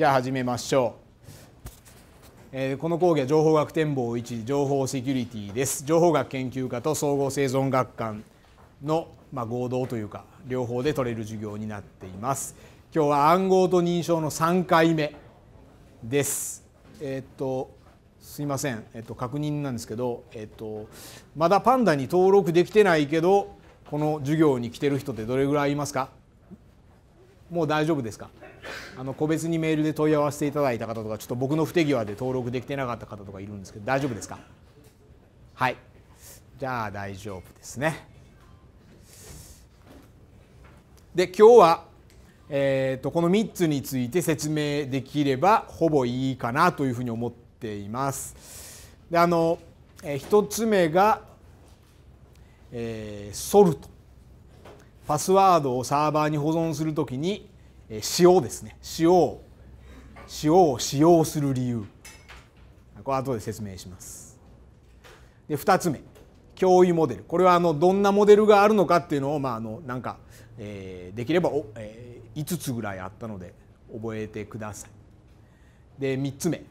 じゃあ始めましょう、えー、この講義は情報学展望1情報セキュリティです情報学研究科と総合生存学館の、まあ、合同というか両方で取れる授業になっています今日は暗号と認証の3回目ですえっ、とすいません、えっ、と、確認なんですけど、えっと、まだパンダに登録できてないけどこの授業に来てる人ってどれぐらいいますかもう大丈夫ですかあの個別にメールで問い合わせていただいた方とかちょっと僕の不手際で登録できてなかった方とかいるんですけど大丈夫ですかはいじゃあ大丈夫ですねで今日は、えーと、この3つについて説明できればほぼいいかなというふうに思っていますであの、えー、1つ目が、えー、ソルトパスワードをサーバーに保存するときに塩ですね塩を塩を使用する理由これ後で説明しますで2つ目脅威モデルこれはあのどんなモデルがあるのかっていうのを、まあ、あのなんか、えー、できればお、えー、5つぐらいあったので覚えてくださいで3つ目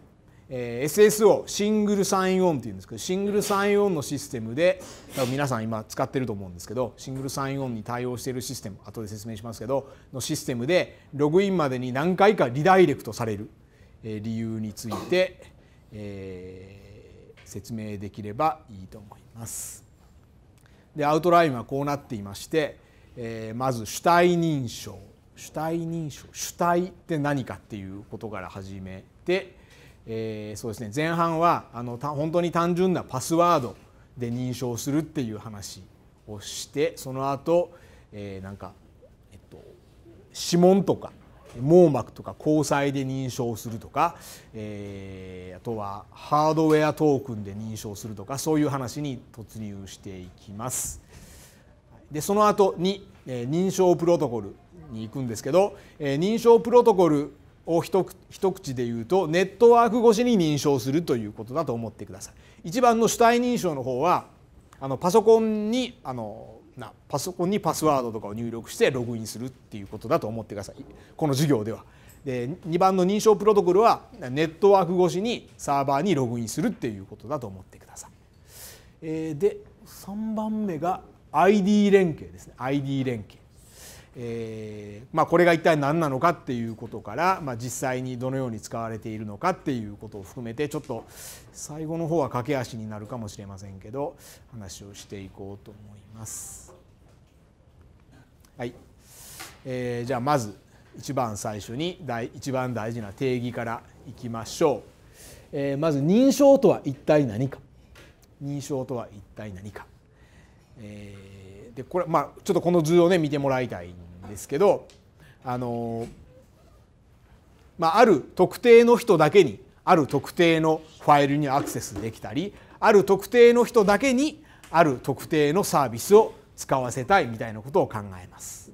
え SSO シングルサインオンっていうんですけどシングルサインオンのシステムで多分皆さん今使ってると思うんですけどシングルサインオンに対応しているシステム後で説明しますけどのシステムでログインまでに何回かリダイレクトされる理由について、えー、説明できればいいと思います。でアウトラインはこうなっていまして、えー、まず主体認証主体認証主体って何かっていうことから始めて。えー、そうですね前半はあの本当に単純なパスワードで認証するっていう話をしてその後、えー、なんか、えっと、指紋とか網膜とか虹彩で認証するとか、えー、あとはハードウェアトークンで認証するとかそういう話に突入していきます。でその後に、えー、認証プロトコルに行くんですけど、えー、認証プロトコルを一口で言うとネットワーク越しに認証するということだと思ってください。一番の主体認証の方はあのパソコンにあのなパソコンにパスワードとかを入力してログインするっていうことだと思ってくださいこの授業では。で2番の認証プロトコルはネットワーク越しにサーバーにログインするっていうことだと思ってください。えー、で3番目が ID 連携ですね ID 連携。えーまあ、これが一体何なのかっていうことから、まあ、実際にどのように使われているのかっていうことを含めてちょっと最後の方は駆け足になるかもしれませんけど話をしていこうと思います。はい、えー、じゃあまず一番最初に大一番大事な定義からいきましょう。えー、まず認証とは一体何か認証とは一体何か。えーでこれまあちょっとこの図をね見てもらいたいんですけどあの、まあ、ある特定の人だけにある特定のファイルにアクセスできたりある特定の人だけにある特定のサービスを使わせたいみたいなことを考えます。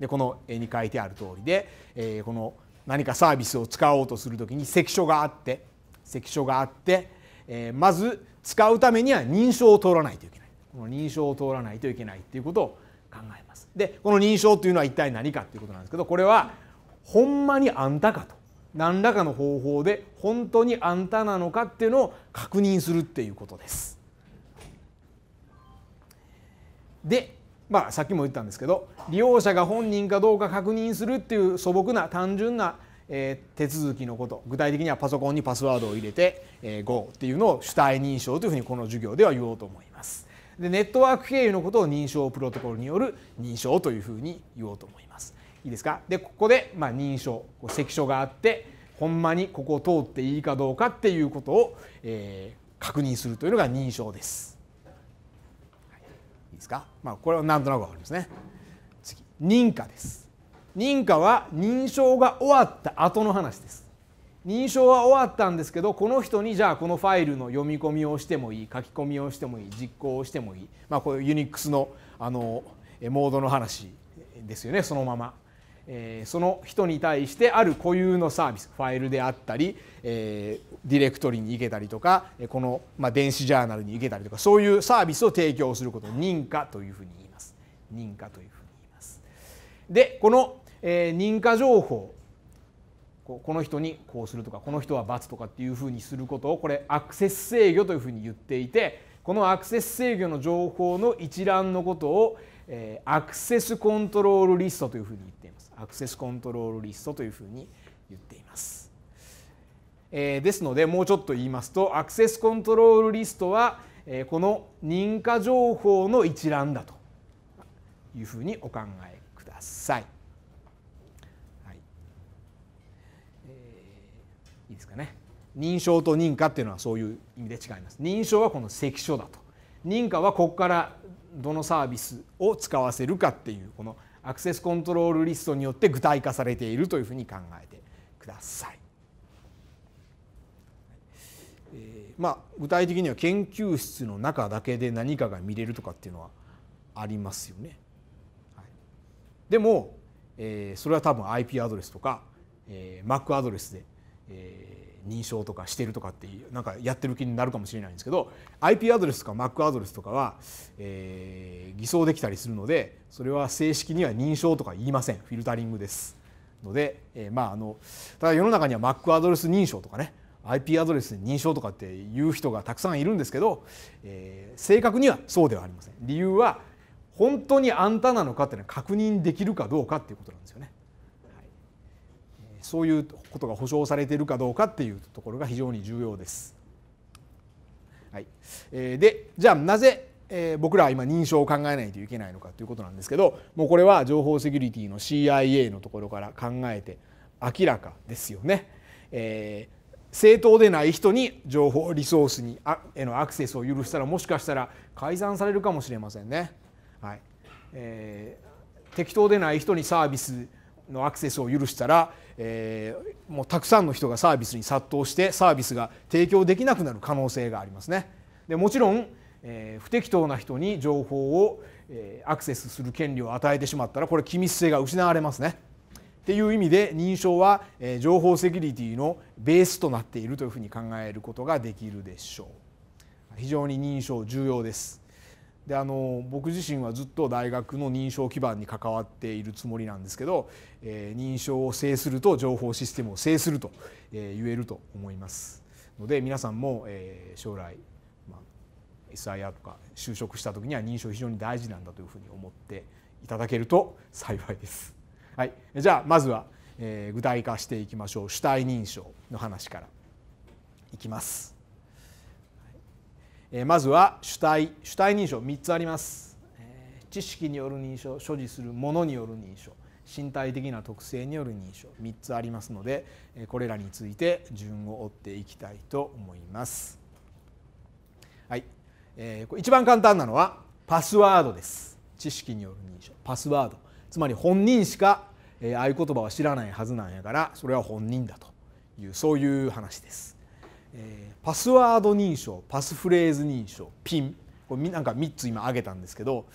でこの絵に書いてある通りで、えー、この何かサービスを使おうとする時に関所があって関所があって、えー、まず使うためには認証を通らないといけないこの認証を通らないといけないっていうことを考えます。でこの認証というのは一体何かっていうことなんですけどこれはほんまにあんたかと何らかの方法で本当にあんたなのかっていうのを確認するっていうことです。でまあさっきも言ったんですけど利用者が本人かどうか確認するっていう素朴な単純なえ手続きのこと具体的にはパソコンにパスワードを入れて、え Go っていうのを主体認証というふうにこの授業では言おうと思います。でネットワーク経由のことを認証プロトコルによる認証というふうに言おうと思います。いいですかでここで、まあ、認証こう関所があってほんまにここを通っていいかどうかっていうことを、えー、確認するというのが認証です。はい、いいですか、まあ、これはなんとなく分かりますね。次認可です。認可は認証が終わった後の話です。認証は終わったんですけどこの人にじゃあこのファイルの読み込みをしてもいい書き込みをしてもいい実行をしてもいい、まあ、これユニックスのあのモードの話ですよねそのまま、えー、その人に対してある固有のサービスファイルであったり、えー、ディレクトリに行けたりとかこの、まあ、電子ジャーナルに行けたりとかそういうサービスを提供することを認可というふうに言います認可というふうに言います。でこの、えー、認可情報この人にこうするとかこの人は罰とかっていうふうにすることをこれアクセス制御というふうに言っていてこのアクセス制御の情報の一覧のことを、えー、アクセスコントロールリストというふうに言っていますアクセスコントロールリストというふうに言っています、えー、ですのでもうちょっと言いますとアクセスコントロールリストは、えー、この認可情報の一覧だというふうにお考えください。ですかね認証と認可っていうのはそういう意味で違います認証はこの関所だと認可はここからどのサービスを使わせるかっていうこのアクセスコントロールリストによって具体化されているというふうに考えてください。えー、まあ具体的には研究室の中だけで何かが見れるとかっていうのはありますよね。はい、でも、えー、それは多分 IP アドレスとか、えー、Mac アドレスでえー、認証とかしてるとかってなんかやってる気になるかもしれないんですけど IP アドレスとか Mac アドレスとかは、えー、偽装できたりするのでそれは正式には認証とか言いませんフィルタリングですので、えー、まああのただ世の中には Mac アドレス認証とかね IP アドレス認証とかっていう人がたくさんいるんですけど、えー、正確にはそうではありません理由は本当にあんたなのかっていうのは確認できるかどうかっていうことなんですよね。そういうことが保証されているかどうかっていうところが非常に重要です。はい、でじゃあなぜ僕らは今認証を考えないといけないのかということなんですけどもうこれは情報セキュリティの CIA のところから考えて明らかですよね。えー正当でない人に情報リソースにへのアクセスを許したらもしかしたら改ざんされるかもしれませんね。はいえー、適当でない人にサービスのアクセスを許したらえー、もうたくさんの人がサービスに殺到してサービスが提供できなくなる可能性がありますね。でもちろん、えー、不適当な人に情報を、えー、アクセスする権利を与えてしまったらこれ機密性が失われますね。っていう意味で認証は、えー、情報セキュリティのベースとなっているというふうに考えることができるでしょう。非常に認証重要です。であの僕自身はずっと大学の認証基盤に関わっているつもりなんですけど、えー、認証を制すると情報システムを制すると、えー、言えると思いますので皆さんも、えー、将来、まあ、SIR とか就職した時には認証非常に大事なんだというふうに思っていただけると幸いです。はい、じゃあまずは、えー、具体化していきましょう主体認証の話からいきます。えまずは主体主体認証3つあります、知識による認証所持するものによる認証身体的な特性による認証3つありますのでこれらについて順を追っていきたいと思います。はい、えー、一番簡単なのはパスワードです知識による認証パスワードつまり本人しか、え合言葉は知らないはずなんやからそれは本人だというそういう話です。えパスワード認証パスフレーズ認証ピンこれなんか3つ今挙げたんですけど、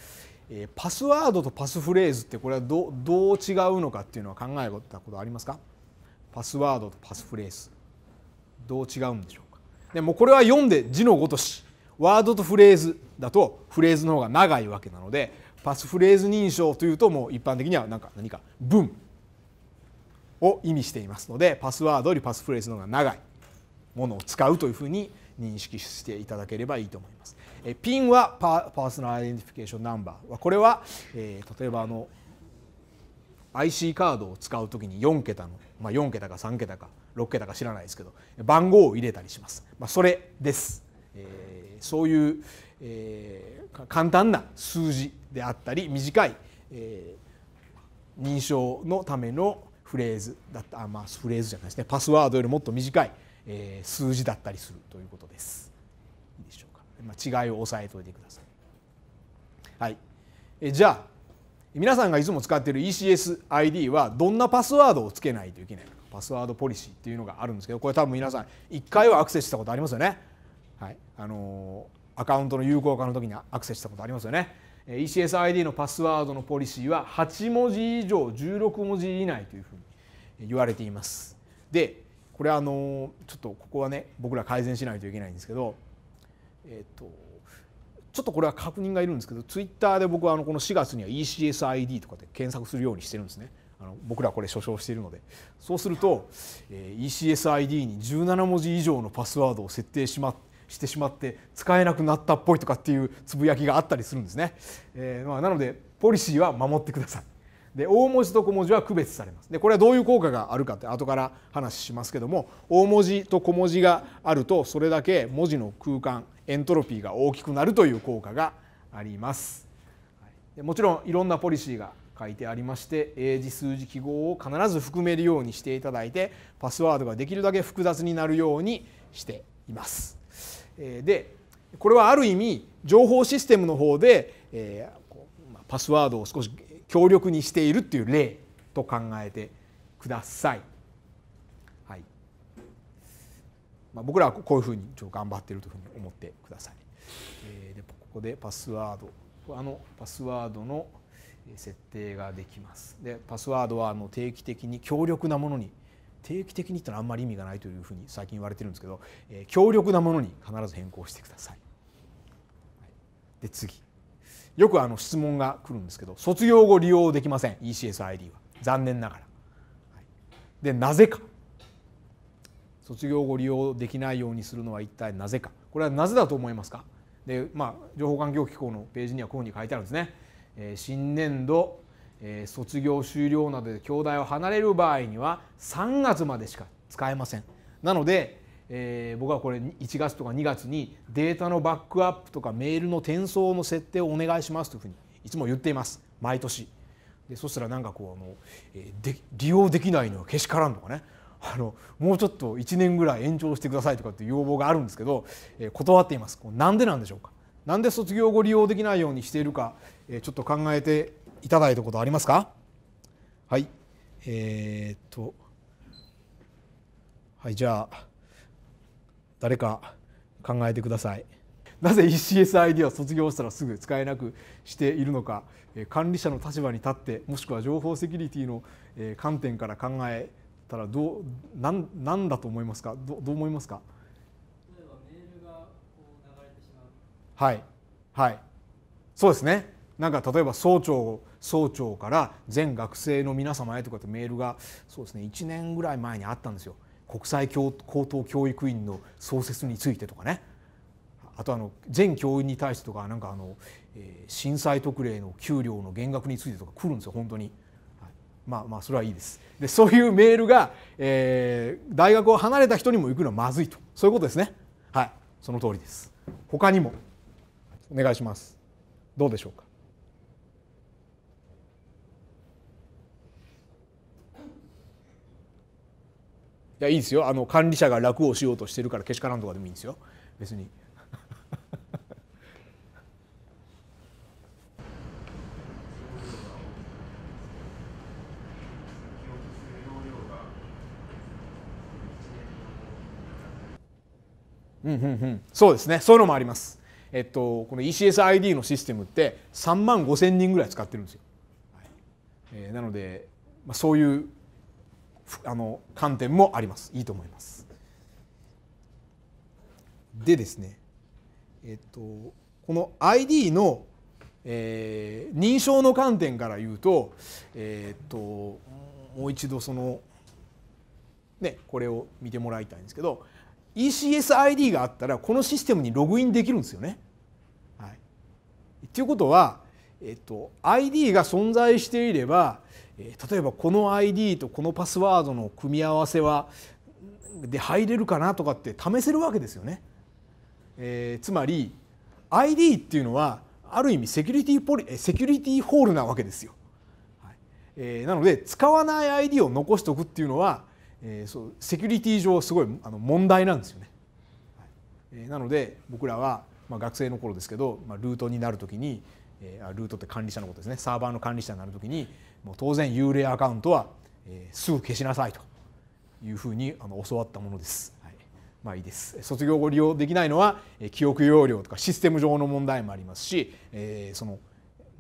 えパスワードとパスフレーズってこれはどどう違うのかっていうのは考えたことありますかパスワードとパスフレーズどう違うんでしょうかでもこれは読んで字のごとしワードとフレーズだとフレーズの方が長いわけなのでパスフレーズ認証というともう一般的には何か何か文を意味していますのでパスワードよりパスフレーズの方が長いものを使うというふうに認識していただければいいと思います。えピンはパーソナルアイデンティフィケーションナンバーはこれは、えー、例えばあの IC カードを使う時に4桁の、まあ、4桁か3桁か6桁か知らないですけど番号を入れたりします。まあ、それです、えー、そういう、えー、簡単な数字であったり短い、え認証のためのフレーズだったあ、まあ、フレーズじゃないですねパスワードよりもっと短いえ数字だったりするということです。いいでしょうか。まあ、違いを押さえておいてください。はい。えじゃあ皆さんがいつも使っている ECSID はどんなパスワードをつけないといけないのかパスワードポリシーっていうのがあるんですけどこれ多分皆さん1回はアクセスしたことありますよね。はいあのー、アカウントの有効化の時にアクセスしたことありますよね。ECSID のパスワードのポリシーは8文字以上16文字以内というふうに言われています。でこれあのちょっとここはね僕ら改善しないといけないんですけど、えっとちょっとこれは確認がいるんですけどツイッターで僕はあのこの4月には ECSID とかで検索するようにしてるんですねあの僕らこれ所掌しているのでそうすると、え ECSID に17文字以上のパスワードを設定しましてしまって使えなくなったっぽいとかっていうつぶやきがあったりするんですね、えーまあ、なのでポリシーは守ってくださいで大文字と小文字は区別されますでこれはどういう効果があるかって後から話しますけども大文字と小文字があるとそれだけ文字の空間エントロピーが大きくなるという効果がありますもちろんいろんなポリシーが書いてありまして英字数字記号を必ず含めるようにしていただいてパスワードができるだけ複雑になるようにしています。でこれはある意味情報システムの方でえパスワードを少し強力にしているっていう例と考えてください。はいまあ、僕らはこういうふうにちょっと頑張っているというふうに思ってください。えー、でここでパスワードあのパスワードの設定ができます。でパスワードはあの定期的に強力なものに定期的にってのはあんまり意味がないというふうに最近言われてるんですけど、えー、強力なものに必ず変更してください。はい、で次よくあの質問が来るんですけど卒業後利用できません ECSID は残念ながら。でなぜか卒業後利用できないようにするのは一体なぜかこれはなぜだと思いますかで、まあ、情報環境機構のページにはこういうふうに書いてあるんですね。えー、新年度、えー、卒業終了などで兄弟を離れる場合には3月までしか使えません。なのでえー、僕はこれ1月とか2月にデータのバックアップとかメールの転送の設定をお願いしますというふうにいつも言っています毎年でそしたらなんかこうあの、えで利用できないのはけしからんとかねあのもうちょっと1年ぐらい延長してくださいとかっていう要望があるんですけど、えー、断っていますなんでなんでしょうかなんで卒業後利用できないようにしているか、えー、ちょっと考えていただいたことありますかはいえー、っとはいじゃあ誰か考えてくださいなぜ ECSID は卒業したらすぐ使えなくしているのか管理者の立場に立ってもしくは情報セキュリティの観点から考えたらどうなんなんだと思いますかどどう思いますかはいはいそうですねなんか例えば総長総長から全学生の皆様へとかってメールがそうですね1年ぐらい前にあったんですよ。国際高等教育院の創設についてとかねあとあの全教員に対してとかなんかあの、え震災特例の給料の減額についてとか来るんですよ本当に、まあまあそれはいいですでそういうメールが、えー、大学を離れた人にも行くのはまずいとそういうことですねはいその通りです他にもお願いしますどうでしょうかやいいですよあの管理者が楽をしようとしてるからけしからんとかでもいいんですよ別に。うんうんうん、そうですねそういうのもあります、えっと、この ECSID のシステムって3万5 0人ぐらい使ってるんですよ、はい、えー、なので、まあ、そういうあの観点もありますいいと思います。でですねえっとこの ID の、えー、認証の観点から言うとえー、っともう一度そのねこれを見てもらいたいんですけど ECSID があったらこのシステムにログインできるんですよね。はい、っていうことは、えっと、ID が存在していれば、例えばこの ID とこのパスワードの組み合わせはで入れるかなとかって試せるわけですよね。えー、つまり ID っていうのはある意味セキュリティポリセキュリティホールなわけですよ。はいえー、なので使わない ID を残しておくっていうのは、えー、そうセキュリティ上すごいあの問題なんですよね。はいえー、なので僕らは、まあ、学生の頃ですけど、まあ、ルートになる時に、えー、ルートって管理者のことですねサーバーの管理者になる時にもう当然幽霊アカウントは、えすぐ消しなさいというふうにあの教わったものです。はい、まあいいです卒業後利用できないのは記憶容量とかシステム上の問題もありますし、えその、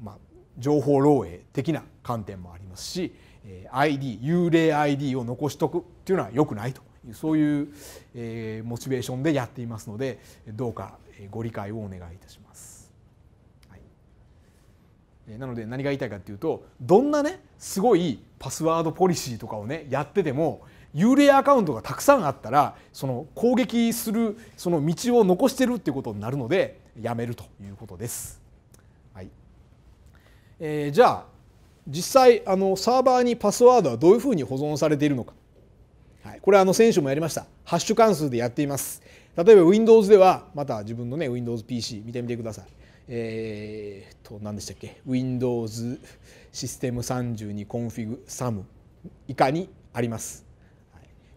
まあ、情報漏洩的な観点もありますし ID 幽霊 ID を残しとくっていうのはよくないというそういう、えモチベーションでやっていますのでどうかご理解をお願いいたします。なので何が言いたいかっていうとどんなねすごいパスワードポリシーとかをねやってても幽霊アカウントがたくさんあったらその攻撃するその道を残してるっていうことになるのでやめるということです。はいえー、じゃあ実際あのサーバーにパスワードはどういうふうに保存されているのか、はい、これあの選手もやりましたハッシュ関数でやっています。例えば Windows ではまた自分のね WindowsPC 見てみてください。えー、っと何でしたっけ Windows システム32コンフィグサム以下にあります。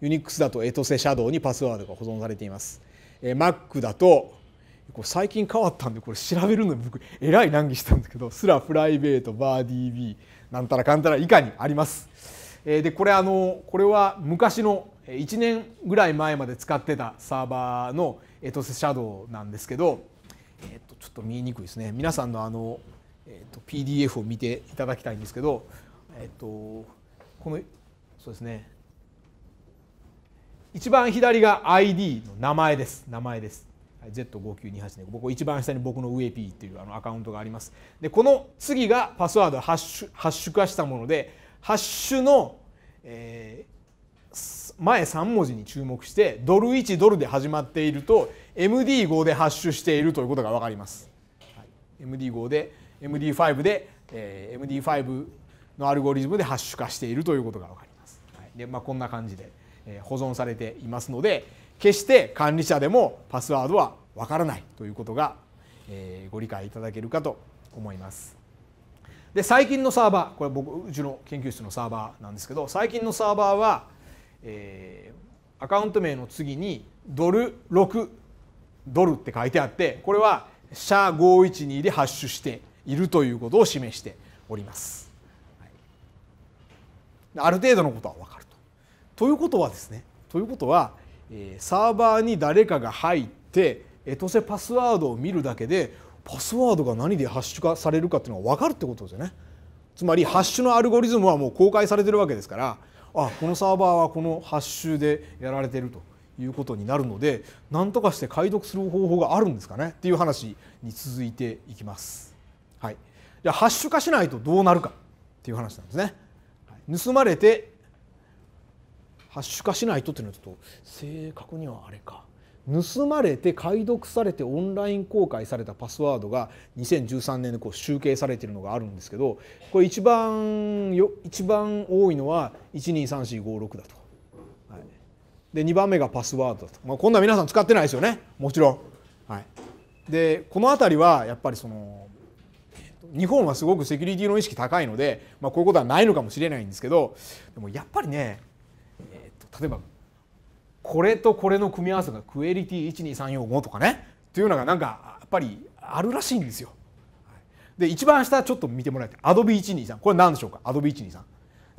ユニックスだとエトセシャドウにパスワードが保存されています。えー、Mac だとこ最近変わったんでこれ調べるの僕えらい難儀したんですけどすらプライベートバー DB なんたらかんたら以下にあります。えでこれあのこれは昔の1年ぐらい前まで使ってたサーバーのエトセシャドウなんですけど、えちょっと見えにくいですね皆さんのあの、えーと、PDF を見ていただきたいんですけど、えーと、このそうですね一番左が ID の名前です名前です Z59285 一番下に僕の UAP っていうあのアカウントがありますでこの次がパスワードハッシュハッシュ化したものでハッシュの、えー、前3文字に注目してドル1ドルで始まっていると MD5 でハッシュしているということが分かります。MD5 で MD5 で、え MD5 のアルゴリズムでハッシュ化しているということが分かります。でまあ、こんな感じで、え保存されていますので決して管理者でもパスワードは分からないということが、えご理解いただけるかと思います。で最近のサーバーこれ僕うちの研究室のサーバーなんですけど最近のサーバーは、えー、アカウント名の次にドル6ドルって書いてあってこれは社512で発出しているということを示しております。ある程度のことは分かると。ということはですねということは、えー、サーバーに誰かが入ってエトセパスワードを見るだけでパスワードが何で発出化されるかっていうのが分かるってことですよね。つまり発出のアルゴリズムはもう公開されてるわけですからあこのサーバーはこの発出でやられてるということになるので何とかして解読する方法があるんですかねっていう話に続いていきます。はい、じゃあハッシュ化しないとどうなるかっていう話なんですね。盗まれてハッシュ化しないとっていうのはちょっと正確にはあれか。盗まれて解読されてオンライン公開されたパスワードが2013年でこう集計されてるのがあるんですけどこれ一番よ一番多いのは123456だと。で2番目がパスワードと、まあ、こんな皆さん使ってないですよねもちろん。はい、でこの辺りはやっぱりその日本はすごくセキュリティの意識高いので、まあ、こういうことはないのかもしれないんですけどでもやっぱりね、えーと、例えばこれとこれの組み合わせがクエリティ12345とかねっていうのがなんかやっぱりあるらしいんですよ。で一番下ちょっと見てもらいたい Adobe123 これ何でしょうか Adobe123。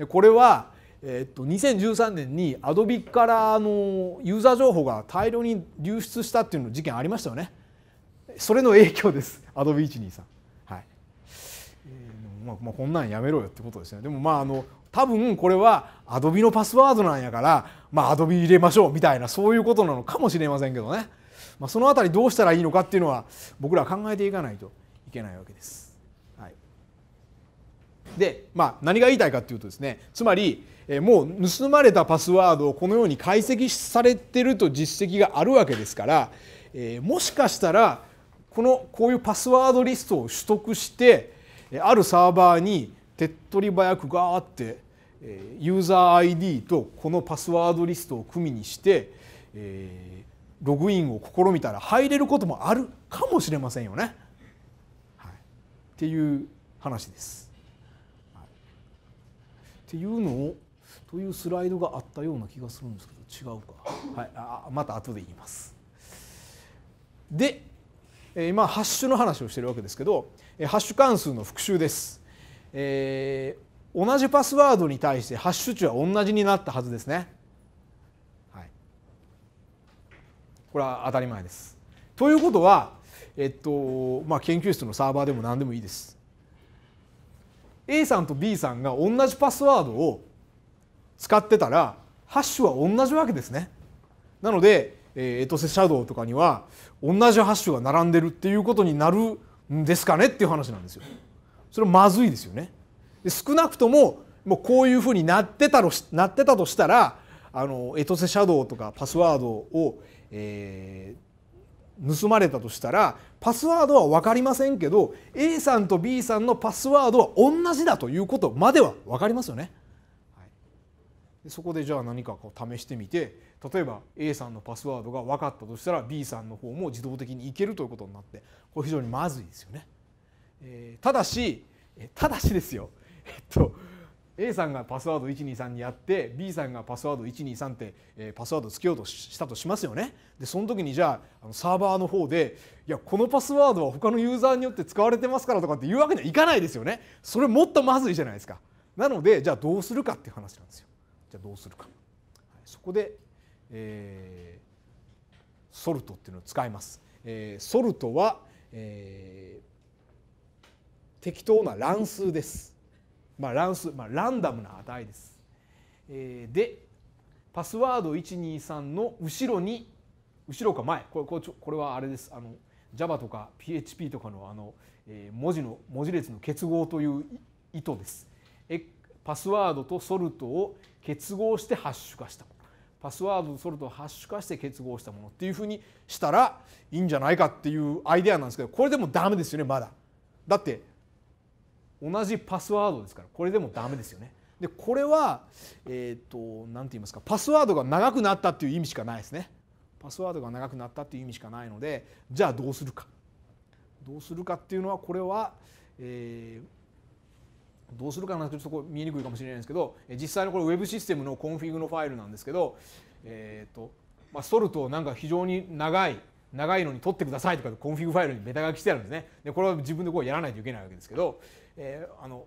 これはえっと、2013年にアドビからのユーザー情報が大量に流出したっていうの事件ありましたよねそれの影響ですアドビ123はい、えー、まあ、まあ、こんなんやめろよってことですねでもまああの多分これはアドビのパスワードなんやからまあアドビ入れましょうみたいなそういうことなのかもしれませんけどね、まあ、その辺りどうしたらいいのかっていうのは僕ら考えていかないといけないわけですで、まあ、何が言いたいかというとですねつまりもう盗まれたパスワードをこのように解析されてると実績があるわけですから、えもしかしたらこのこういうパスワードリストを取得してあるサーバーに手っ取り早くガーってユーザー ID とこのパスワードリストを組みにして、えログインを試みたら入れることもあるかもしれませんよね。はい、っていう話です。っていうのをというスライドがあったような気がするんですけど違うか、はい、あまた後で言います。で今ハッシュの話をしてるわけですけどハッシュ関数の復習です、えー、同じパスワードに対してハッシュ値は同じになったはずですね、はい、これは当たり前ですということはえっとまあ研究室のサーバーでも何でもいいです A さんと B さんが同じパスワードを使ってたらハッシュは同じわけですね。なので、えー、エトセシャドウとかには同じハッシュが並んでるっていうことになるんですかねっていう話なんですよ。それまずいですよね。で少なくとももうこういうふうになってたろなってたとしたらあのエトセシャドウとかパスワードを、えー、盗まれたとしたらパスワードは分かりませんけど A さんと B さんのパスワードは同じだということまでは分かりますよね。はい、そこでじゃあ何かこう試してみて例えば A さんのパスワードが分かったとしたら B さんの方も自動的にいけるということになってこれ非常にまずいですよね。えー、ただし、えただしですよ。えっと A さんがパスワード123にやって B さんがパスワード123って、えパスワードつけようとしたとしますよねでその時にじゃあサーバーの方でいやこのパスワードは他のユーザーによって使われてますからとかって言うわけにはいかないですよねそれもっとまずいじゃないですかなのでじゃあどうするかっていう話なんですよじゃあどうするか、はい、そこで、えー、ソルトっていうのを使います、えー、ソルトは、えー、適当な乱数ですまあ、乱数、まあ、ランダムな値です。えー、でパスワード123の後ろに後ろか前これこれこれはあれですあの Java とか PHP とかのあの、えー、文字の文字列の結合という意図です。えパスワードとソルトを結合してハッシュ化したものパスワードとソルトをハッシュ化して結合したものっていうふうにしたらいいんじゃないかっていうアイデアなんですけどこれでもダメですよねまだ。だって同じパスワードですからこれでもダメですよねでこれはえっ、ー、何て言いますかパスワードが長くなったっていう意味しかないですねパスワードが長くなったっていう意味しかないのでじゃあどうするかどうするかっていうのはこれは、えー、どうするかなんてちょっとこ見えにくいかもしれないですけど実際のこれ Web システムのコンフィグのファイルなんですけど、えーとまあ、ソルトをなんか非常に長い長いのに取ってくださいとかコンフィグファイルにメタ書きしてあるんですねでこれは自分でこうやらないといけないわけですけど、えー、あの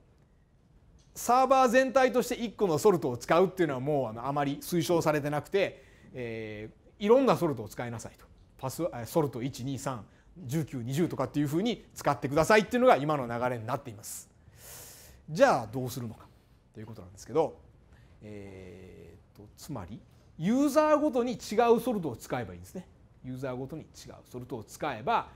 サーバー全体として1個のソルトを使うっていうのはもうあのあまり推奨されてなくて、えー、いろんなソルトを使いなさいとパスソルト1231920とかっていうふうに使ってくださいっていうのが今の流れになっています。じゃあどうするのかということなんですけど、えーと、とつまりユーザーごとに違うソルトを使えばいいんですね。ユーザーごとに違うソルトを使えば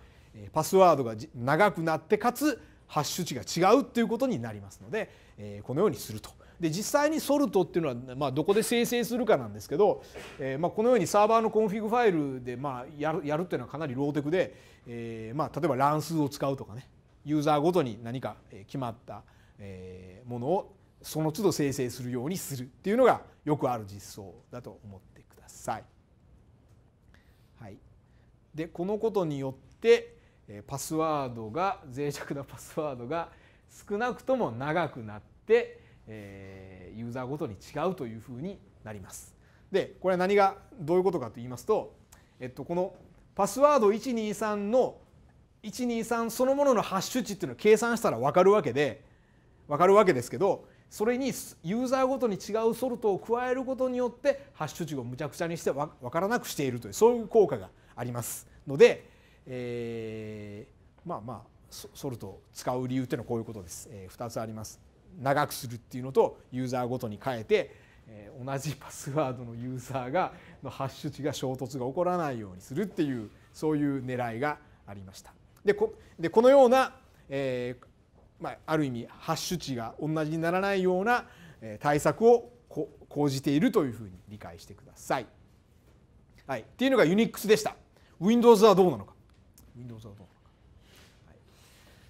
パスワードが長くなってかつハッシュ値が違うっていうことになりますので、えー、このようにすると。で実際にソルトっていうのは、まあ、どこで生成するかなんですけど、えーまあ、このようにサーバーのコンフィグファイルで、まあ、やるやるっていうのはかなりローテクで、えーまあ、例えば乱数を使うとかねユーザーごとに何か決まったものをその都度生成するようにするっていうのがよくある実装だと思ってください。はい、でこのことによってパスワードが脆弱なパスワードが少なくとも長くなって、えユーザーごとに違うというふうになります。でこれは何がどういうことかと言いますと、えっと、このパスワード123の123そのもののハッシュ値っていうのを計算したら分かるわけで分かるわけですけどそれにユーザーごとに違うソルトを加えることによってハッシュ値をむちゃくちゃにして分からなくしているというそういう効果がありますのでえー、まあまあソルトを使う理由っていうのはこういうことです、えー、2つあります長くするっていうのとユーザーごとに変えて、えー、同じパスワードのユーザーがのハッシュ値が衝突が起こらないようにするっていうそういう狙いがありましたでこでこのような、えーまあ、ある意味ハッシュ値が同じにならないような対策を講じているというふうに理解してください。はい、っていうのがユニックスでした。Windows はどうなのか。Windows はどうなのか、は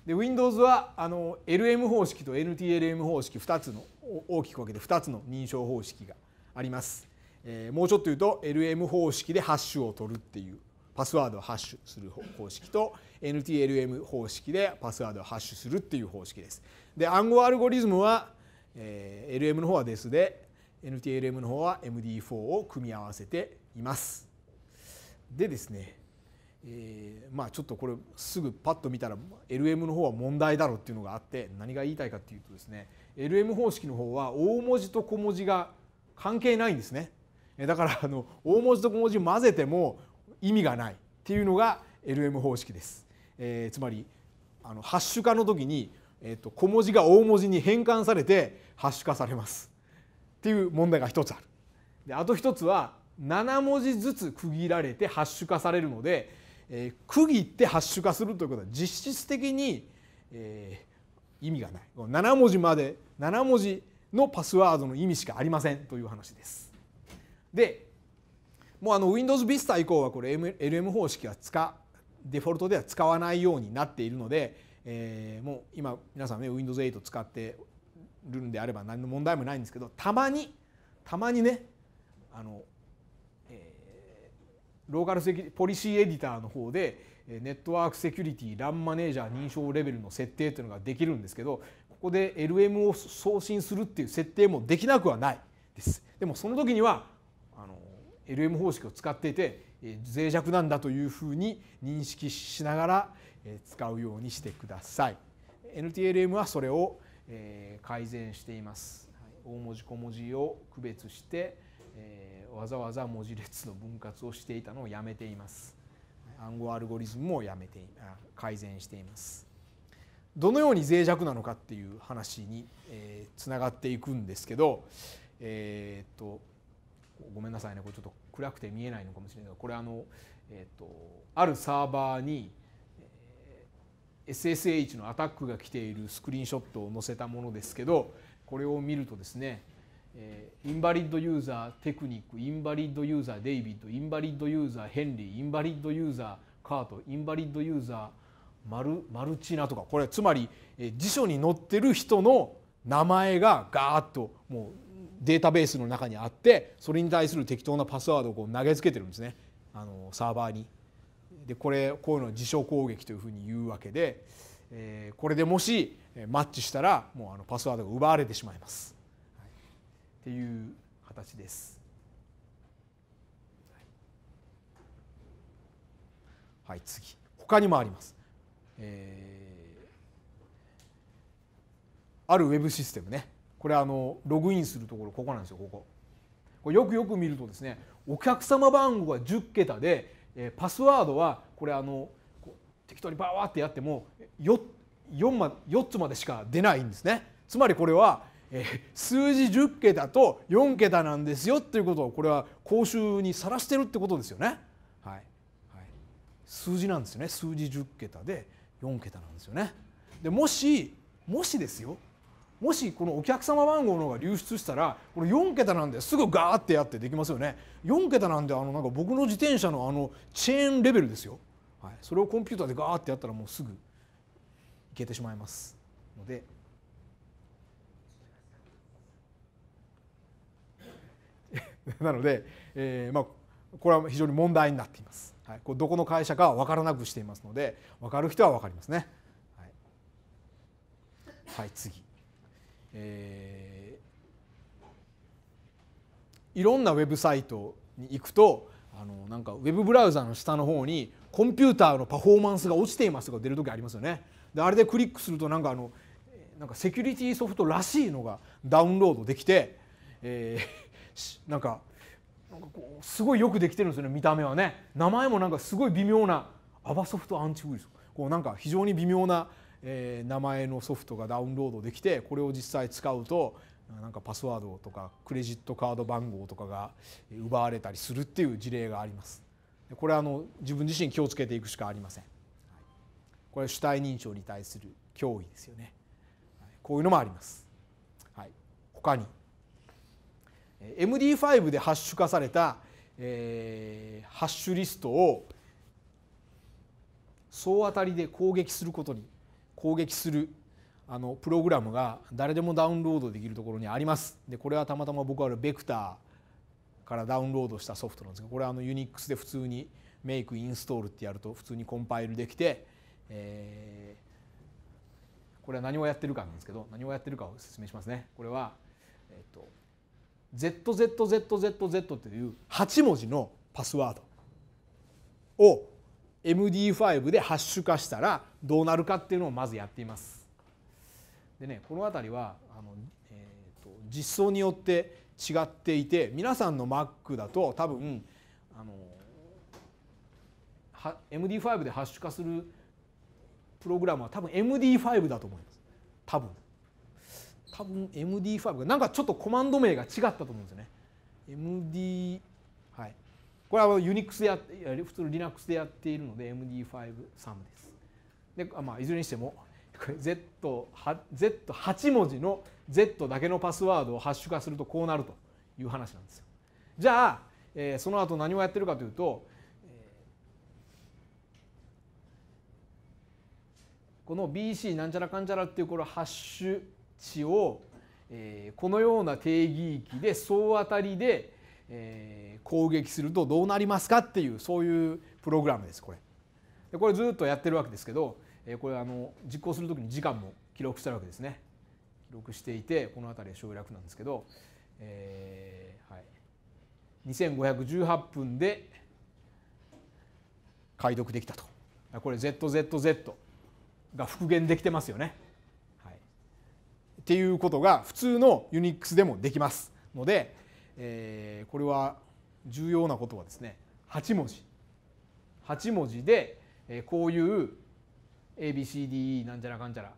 い、で Windows はあの LM 方式と NTLM 方式2つの大きく分けて2つの認証方式があります、えー、もうちょっと言うと LM 方式でハッシュを取るっていうパスワードをハッシュする方式と NTLM 方式でパスワードをハッシュするっていう方式です。で暗号アルゴリズムは、えー、LM の方はですで NTLM の方は MD4 を組み合わせています。でですねえー、まあちょっとこれすぐパッと見たら LM の方は問題だろうっていうのがあって何が言いたいかっていうとですね LM 方式の方は大文字と小文字が関係ないんですねだからあの大文字と小文字混ぜても意味がないっていうのが LM 方式です、えー、つまりあのハッシュ化の時に、えー、と小文字が大文字に変換されてハッシュ化されますっていう問題が一つあるであと一つは7文字ずつ区切られてハッシュ化されるのでえー、区切ってハッシュ化するということは実質的に、えー、意味がない7文字まで7文字のパスワードの意味しかありませんという話です。でもうあの Windows Vista 以降はこれ LM 方式は使デフォルトでは使わないようになっているので、えー、もう今皆さんね Windows8 使ってるんであれば何の問題もないんですけどたまにたまにねあのローカルセキポリシーエディターの方でネットワークセキュリティランマネージャー認証レベルの設定というのができるんですけどここで LM を送信するっていう設定もできなくはないですでもその時にはあの LM 方式を使っていて脆弱なんだというふうに認識しながら使うようにしてください NTLM はそれを改善しています大文字小文字を区別してえー、わざわざ文字列の分割をしていたのをやめています暗号アルゴリズムもやめて改善していますどのように脆弱なのかっていう話に、えー、つながっていくんですけどえー、っとごめんなさいねこれちょっと暗くて見えないのかもしれないけどこれあの、えー、っとあるサーバーに SSH のアタックが来ているスクリーンショットを載せたものですけどこれを見るとですねえー、インバリッドユーザーテクニックインバリッドユーザーデイビッドインバリッドユーザーヘンリーインバリッドユーザーカートインバリッドユーザーマルマルチナとかこれつまり、えー、辞書に載ってる人の名前がガーッともうデータベースの中にあってそれに対する適当なパスワードをこう投げつけてるんですねあのサーバーに。でこれこういうのを辞書攻撃というふうに言うわけで、えー、これでもしマッチしたらもうあのパスワードが奪われてしまいます。っていう形です。はい、次他にもあります、えー、あるウェブシステムねこれあのログインするところここなんですよこここれよくよく見るとですねお客様番号は10桁で、えー、パスワードはこれあの適当にバーってやっても 4, 4, ま4つまでしか出ないんですねつまりこれはえ数字10桁と4桁なんですよっていうことをこれは公衆にさらしてるってことですよね。はいはい、数字なんですよね数字10桁で4桁なんですよね。でもしもしですよもしこのお客様番号の方が流出したらこれ4桁なんですぐガーってやってできますよね4桁なんであのなんか僕の自転車のあのチェーンレベルですよ、はい、それをコンピューターでガーってやったらもうすぐいけてしまいますので。なので、えー、まあ、これは非常に問題になっています。はい、これどこの会社かは分からなくしていますので分かる人は分かりますね。はい、はい、次、えー、いろんなウェブサイトに行くとあのなんかウェブブラウザの下の方にコンピューターのパフォーマンスが落ちていますとか出る時ありますよね。であれでクリックするとなんかあのなんかセキュリティソフトらしいのがダウンロードできて、えーなんかなんかこうすごいよくできてるんですよね見た目はね名前もなんかすごい微妙なアバソフトアンチウイルスこうなんか非常に微妙な、えー、名前のソフトがダウンロードできてこれを実際使うとなんかパスワードとかクレジットカード番号とかが奪われたりするっていう事例がありますこれはあの自分自身気をつけていくしかありませんこれ主体認証に対する脅威ですよねこういうのもあります、はい、他に MD5 でハッシュ化された、えハッシュリストを総当たりで攻撃することに攻撃するあのプログラムが誰でもダウンロードできるところにあります。でこれはたまたま僕はあるベクターからダウンロードしたソフトなんですがこれはあの Unix で普通にメイクインストールってやると普通にコンパイルできて、えー、これは何をやってるかなんですけど何をやってるかを説明しますね。これは、えっと ZZZZZ という8文字のパスワードを MD5 でハッシュ化したらどうなるかっていうのをまずやっています。でねこの辺りはあの、えーと、実装によって違っていて皆さんの Mac だと多分あの MD5 でハッシュ化するプログラムは多分 MD5 だと思います多分多分 MD5 がなんかちょっとコマンド名が違ったと思うんですよね MD はいこれはユニックスでやって普通の Linux でやっているので MD5 サムですでまあいずれにしてもこれ Z8 文字の Z だけのパスワードをハッシュ化するとこうなるという話なんですよじゃあ、えー、その後何をやってるかというとこの BC なんちゃらかんちゃらっていうこれハッシュ値を、えー、このような定義域で総当たりで、えー、攻撃するとどうなりますかっていうそういうプログラムですこれ。でこれずっとやってるわけですけど、えー、これあの実行する時に時間も記録してるわけですね。記録していてこの辺りは省略なんですけど、えーはい、2518分で解読できたとこれ ZZZ が復元できてますよね。っていうことが普通の Unix でもできますので、えー、これは重要なことはですね8文字8文字でこういう ABCDE なんちゃらかんちゃら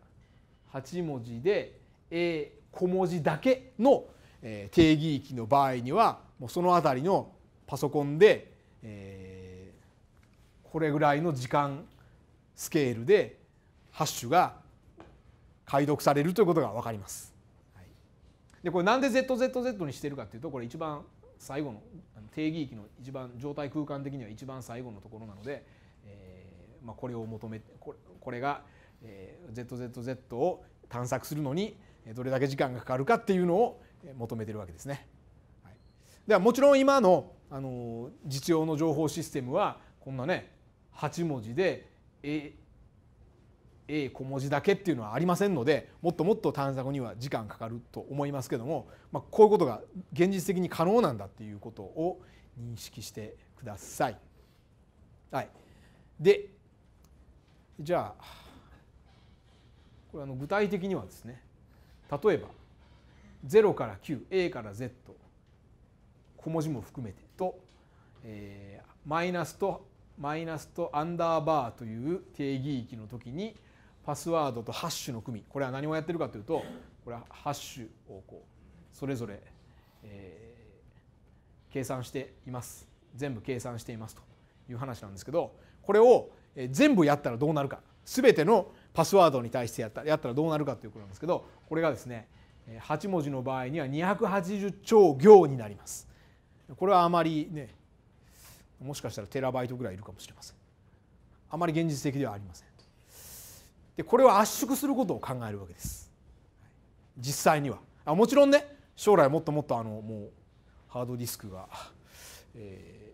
8文字で A 小文字だけの定義域の場合にはもうその辺りのパソコンで、えー、これぐらいの時間スケールでハッシュが解読されるということが分かります。でこれなんで ZZZ にしてるかっていうとこれ一番最後の定義域の一番状態空間的には一番最後のところなので、えーまあ、これを求めこれこれが、えー、ZZZ を探索するのにどれだけ時間がかかるかっていうのを求めてるわけですね。はい、ではもちろん今のあの実用の情報システムはこんなね8文字で、A、小文字だけっていうのはありませんのでもっともっと探索には時間かかると思いますけども、まあ、こういうことが現実的に可能なんだっていうことを認識してください。はい、でじゃあこれあの具体的にはですね例えば0から 9A から Z 小文字も含めてと、えー、マイナスとマイナスとアンダーバーという定義域の時に「パスワードとハッシュの組これは何をやってるかというとこれはハッシュをこうそれぞれ、えー、計算しています全部計算していますという話なんですけどこれを全部やったらどうなるか全てのパスワードに対してやったやったらどうなるかということなんですけどこれがですね8文字の場合には280兆行になりますこれはあまりねもしかしたらテラバイトぐらいいるかもしれませんあまり現実的ではありませんでこれを圧縮することを考えるわけです実際にはあもちろんね将来もっともっとあのもうハードディスクが、え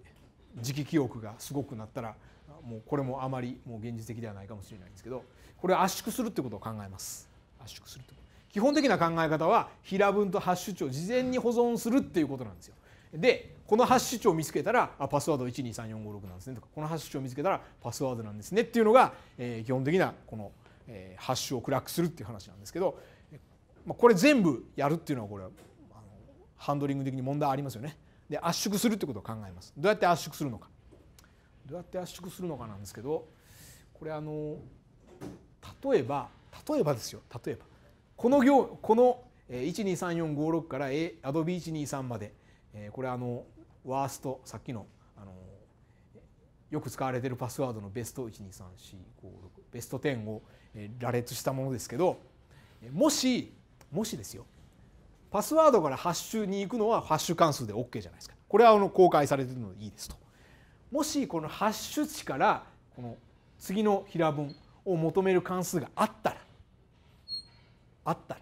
ー、磁気記憶がすごくなったらもうこれもあまりもう現実的ではないかもしれないんですけどこれを圧縮するってことを考えます圧縮すると基本的な考え方は平文とハッシュ値を事前に保存するっていうことなんですよでこのハッシュ値を見つけたらあパスワード123456なんですねとかこのハッシュ値を見つけたらパスワードなんですねっていうのが、えー、基本的なこのえハッシュを暗くするっていう話なんですけど、まこれ全部やるっていうのはこれはハンドリング的に問題ありますよね。で圧縮するってことを考えます。どうやって圧縮するのか。どうやって圧縮するのかなんですけどこれあの例えば例えばですよ例えばこの行この123456から Adobe123 までこれあのワーストさっきのあのよく使われてるパスワードのベスト12345ベスト10を羅列したものですけどもしもしですよパスワードからハッシュに行くのはハッシュ関数で OK じゃないですかこれはあの公開されてるのでいいですともしこのハッシュ値からこの次の平文を求める関数があったらあったら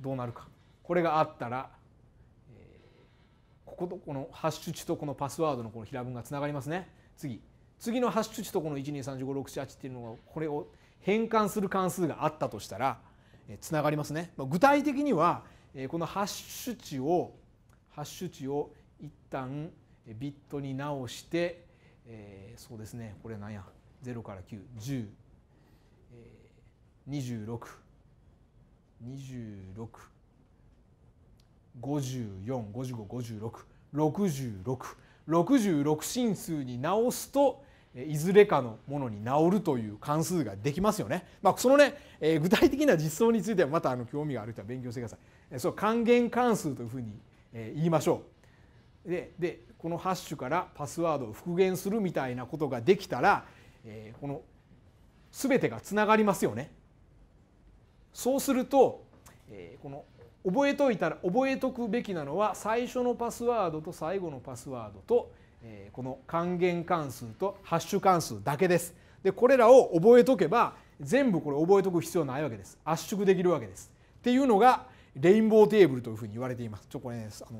どうなるかこれがあったらこことこのハッシュ値とこのパスワードのこの平文がつながりますね次次のハッシュ値とこの1234567っていうのがこれを変換する関数があったとしたらつながりますね具体的にはこのハッシュ値をハッシュ値を一旦ビットに直して、えそうですねこれなんや0から910、えー、2626 5455566666進数に直すといずれかのものに治るという関数ができますよね。まあ、そのね、えー、具体的な実装についてはまたあの興味がある人は勉強してください。えそう還元関数というふうに、えー、言いましょう。ででこのハッシュからパスワードを復元するみたいなことができたら、えー、この全てがつながりますよね。そうすると、えー、この覚えといたら覚えとくべきなのは最初のパスワードと最後のパスワードとこの還元関数とハッシュ関数だけです。でこれらを覚えとけば全部これ覚えとく必要ないわけです。圧縮できるわけです。っていうのがレインボーテーブルというふうに言われています。ちょこれねあの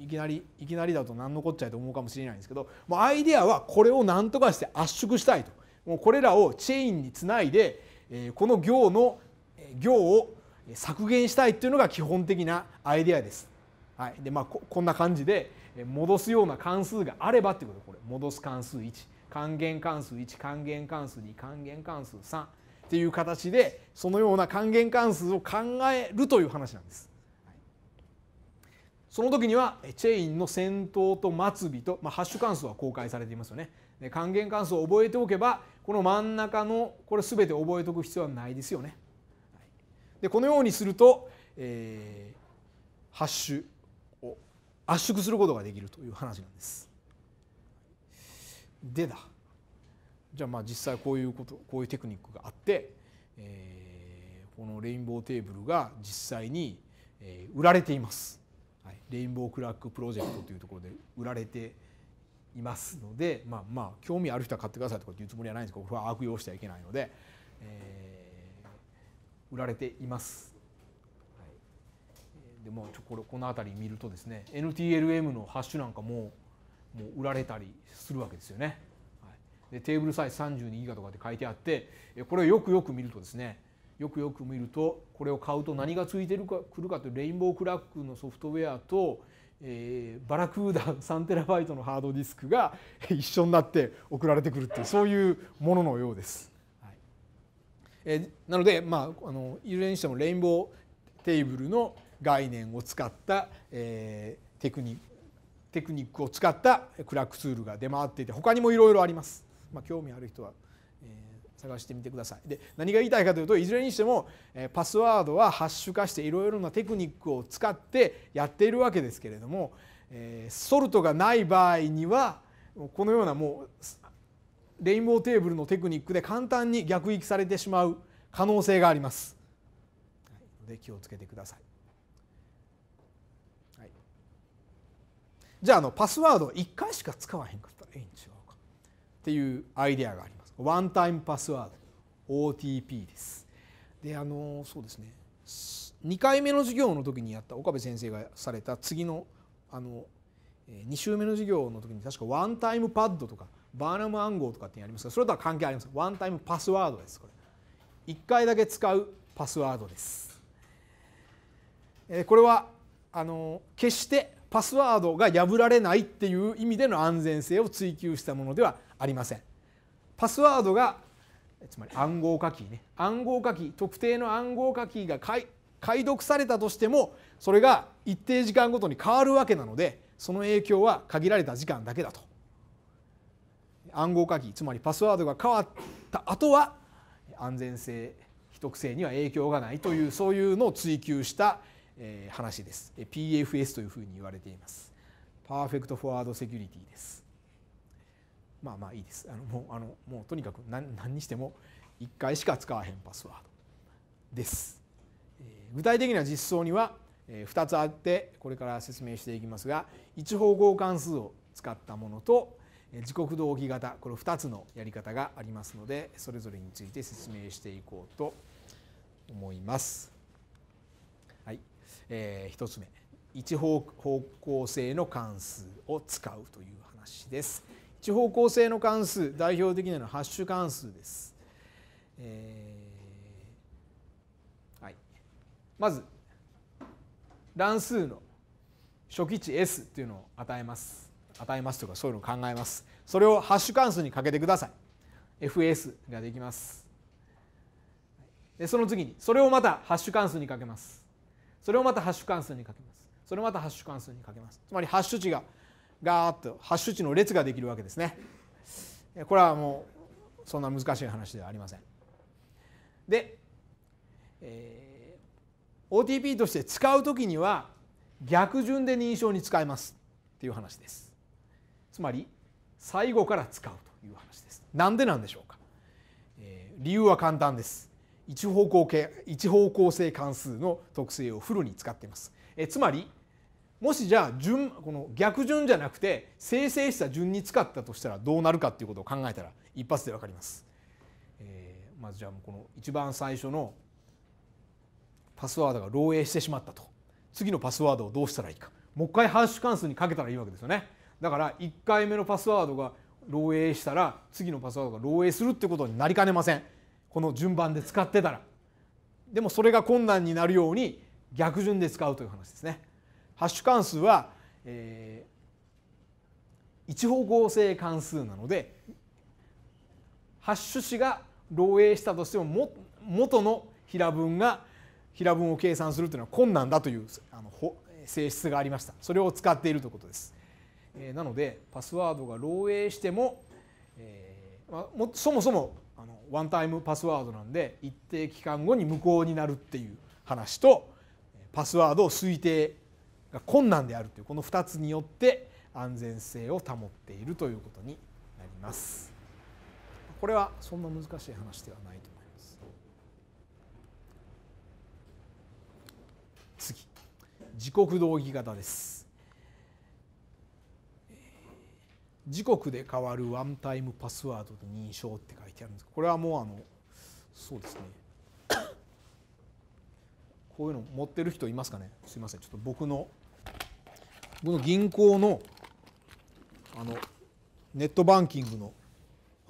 いきなりいきなりだと何のこっちゃいと思うかもしれないんですけどもうアイデアはこれを何とかして圧縮したいと。もうこれらをチェーンにつないでこの行の行を削減したいっていうのが基本的なアイデアです。はいでまあ、こんな感じで戻すような関数があればっていうことこれ戻す関数1還元関数1還元関数2還元関数3っていう形でそのような還元関数を考えるという話なんです。その時にはチェインの先頭と末尾と、まあ、ハッシュ関数は公開されていますよね。還元関数を覚えておけばこの真ん中のこれ全て覚えておく必要はないですよね。でこのようにすると、えー、ハッシュ圧縮することができるという話なんです。でだじゃあまあ実際こういうことこういうテクニックがあって、えー、このレインボーテーブルが実際に、え売られています、はい、レインボークラックプロジェクトというところで売られていますのでまあまあ興味ある人は買ってくださいとか言うつもりはないんですけどこれは悪用してはいけないので、えー、売られていますでもちょこれこの辺り見るとですね NTLM のハッシュなんかももう売られたりするわけですよね。はい、でテーブルサイズ32ギガとかって書いてあってこれをよくよく見るとですねよくよく見るとこれを買うと何がついてるかくるかというレインボークラックのソフトウェアと、えー、バラクーダ 3TB のハードディスクが 一緒になって送られてくるっていうそういうもののようです。はい、えー、なので、まあ、あのいずれにしてもレインボーテーブルの概念を使った、えー、テクニテクニックを使ったクラックツールが出回っていて他にもいろいろあります。まあ、興味ある人は、えー、探してみてくださいで何が言いたいかというといずれにしても、えー、パスワードはハッシュ化していろいろなテクニックを使ってやっているわけですけれども、えー、ソルトがない場合にはこのようなもうレインボーテーブルのテクニックで簡単に逆域されてしまう可能性があります。で気をつけてください。じゃああのパスワード1回しか使わへんかったらええん違うかっていうアイデアがありますワンタイムパスワード OTP ですであのそうですね2回目の授業の時にやった岡部先生がされた次のあの2週目の授業の時に確かワンタイムパッドとかバーナム暗号とかってやりますがそれとは関係ありませんワンタイムパスワードですこれ1回だけ使うパスワードですこれはあの決してパスワードが破られないっていう意味での安全性を追求したものではありません。パスワードがつまり暗号化キーね暗号化キー特定の暗号化キーが解読されたとしてもそれが一定時間ごとに変わるわけなのでその影響は限られた時間だけだと暗号化キーつまりパスワードが変わった後は安全性秘匿性には影響がないというそういうのを追求したえー、話です PFS というふうに言われていますパーフェクトフォワードセキュリティですまあまあいいですあのもうあのもうとにかく何何にしても1回しか使わへんパスワードです、えー、具体的な実装には2つあってこれから説明していきますが一方向関数を使ったものと時刻同期型この2つのやり方がありますのでそれぞれについて説明していこうと思います。えー、1つ目一方向性の関数を使うという話です。一方向性の関数代表的なのはハッシュ関数です。えー、はい、まず乱数の初期値 S っていうのを与えます。与えますとかそういうのを考えます。それをハッシュ関数にかけてください。FS ができます。でその次にそれをまたハッシュ関数にかけます。それをまたハッシュ関数にかけますそれをまたハッシュ関数にかけますつまりハッシュ値がガーッとハッシュ値の列ができるわけですねこれはもうそんな難しい話ではありませんで、えー、OTP として使う時には逆順で認証に使えますっていう話ですつまり最後から使うという話ですなんでなんでしょうか、えー、理由は簡単です一方向系一方向性関数の特性をフルに使っています。えつまりもしじゃあ順この逆順じゃなくて生成した順に使ったとしたらどうなるかっていうことを考えたら一発で分かります。えー、まずじゃあこの一番最初のパスワードが漏洩してしまったと次のパスワードをどうしたらいいかもう一回ハッシュ関数にかけたらいいわけですよね。だから1回目のパスワードが漏洩したら次のパスワードが漏洩するってことになりかねません。この順番で使ってたらでもそれが困難になるように逆順で使うという話ですね。ハッシュ関数は、えー、一方向性関数なのでハッシュ子が漏洩したとしてもも元の平分が平分を計算するというのは困難だというあの性質がありましたそれを使っているということです、えー、なのでパスワードが漏洩しても、えーまあ、もそもそもワンタイムパスワードなんで一定期間後に無効になるっていう話とパスワードを推定が困難であるというこの2つによって安全性を保っているということになります。これはそんな難しい話ではないと思います。次時刻同義型です。時刻で変わるワンタイムパスワードと認証って書いてあるんですこれはもうあのそうですね こういうの持ってる人いますかねすいませんちょっと僕の僕の銀行のあのネットバンキングの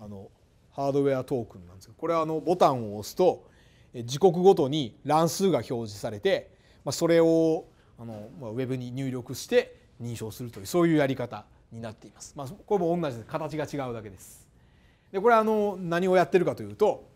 あのハードウェアトークンなんですけどこれはあのボタンを押すと時刻ごとに乱数が表示されて、まあ、それをあの、まあ、ウェブに入力して認証するというそういうやり方になっています。まあ、これも同じです形が違うだけです。でこれはあの何をやってるかというと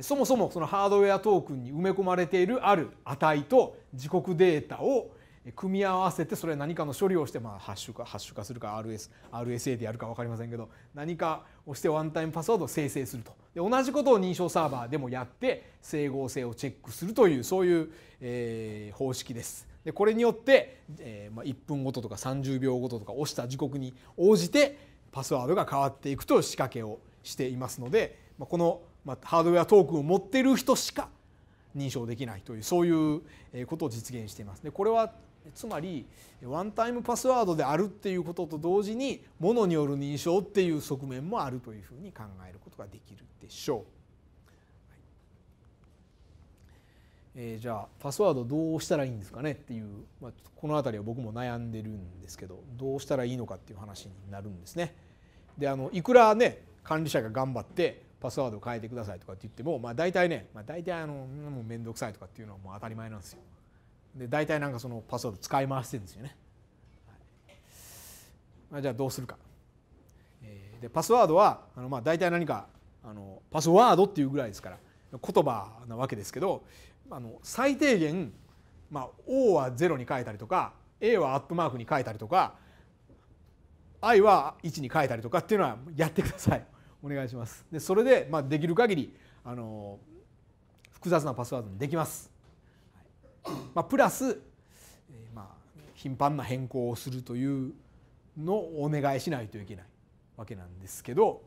そもそもそのハードウェアトークンに埋め込まれているある値と時刻データを組み合わせてそれ何かの処理をしてまあハッシュかハッシュ化するか RS RSA でやるか分かりませんけど何かをしてワンタイムパスワードを生成するとで同じことを認証サーバーでもやって整合性をチェックするというそういうえ方式です。でこれによって、えー、まあ、1分ごととか30秒ごととか押した時刻に応じてパスワードが変わっていくという仕掛けをしていますので、まあ、この、まあ、ハードウェアトークンを持ってる人しか認証できないというそういうことを実現しています。でこれはつまりワンタイムパスワードであるっていうことと同時にものによる認証っていう側面もあるというふうに考えることができるでしょう。えー、じゃあパスワードどうしたらいいんですかねっていう、まあ、この辺りは僕も悩んでるんですけどどうしたらいいのかっていう話になるんですね。であのいくらね管理者が頑張ってパスワードを変えてくださいとかって言っても、まあ、大体ね、まあ、大体あのもう面倒くさいとかっていうのはもう当たり前なんですよ。で大体なんかそのパスワード使い回してるんですよね。はい、じゃあどうするか。えー、でパスワードはあのまあ大体何かあのパスワードっていうぐらいですから言葉なわけですけど、あの最低限、まあ、O は0に変えたりとか A はアップマークに変えたりとか I は1に変えたりとかっていうのはやってください お願いしますでそれで、まあ、できる限りあの複雑なパスワードにできます、まあ、プラス、えー、まあ、頻繁な変更をするというのをお願いしないといけないわけなんですけど、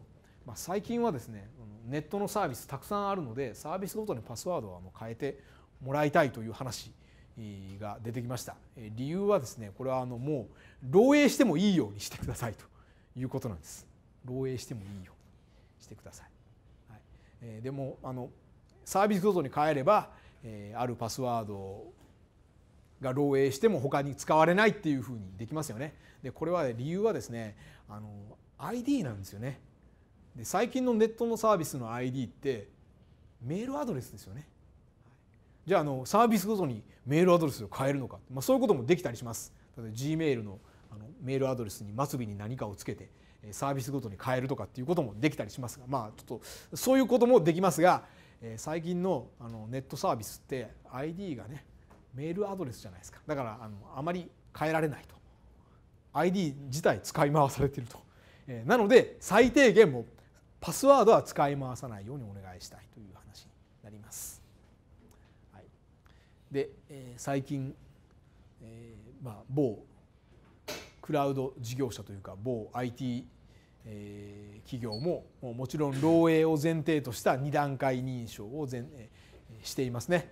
まあ、最近はですねネットのサービスたくさんあるのでサービスごとにパスワードはもう変えてもらいたいという話が出てきました理由はですねこれはあのもう漏洩してもいいようにしてくださいということなんです漏洩してもいいようにしてください、はいえでもあのサービスごとに変えれば、えあるパスワードが漏洩しても他に使われないっていうふうにできますよねでこれは理由はですねあの ID なんですよねで最近のネットのサービスの ID ってメールアドレスですよね。じゃああのサービスごとにメールアドレスを変えるのか、まあ、そういうこともできたりします。例えば Gmail のあのメールアドレスに末尾に何かをつけてサービスごとに変えるとかっていうこともできたりしますがまあちょっとそういうこともできますが最近のあのネットサービスって ID がねメールアドレスじゃないですかだからあのあまり変えられないと ID 自体使い回されているとなので最低限もパスワードは使い回さないようにお願いしたいという話になります。はい、で、えー、最近、えー、まあ、某クラウド事業者というか某 IT えー、企業ももちろん漏洩を前提とした2段階認証を前、えー、していますね。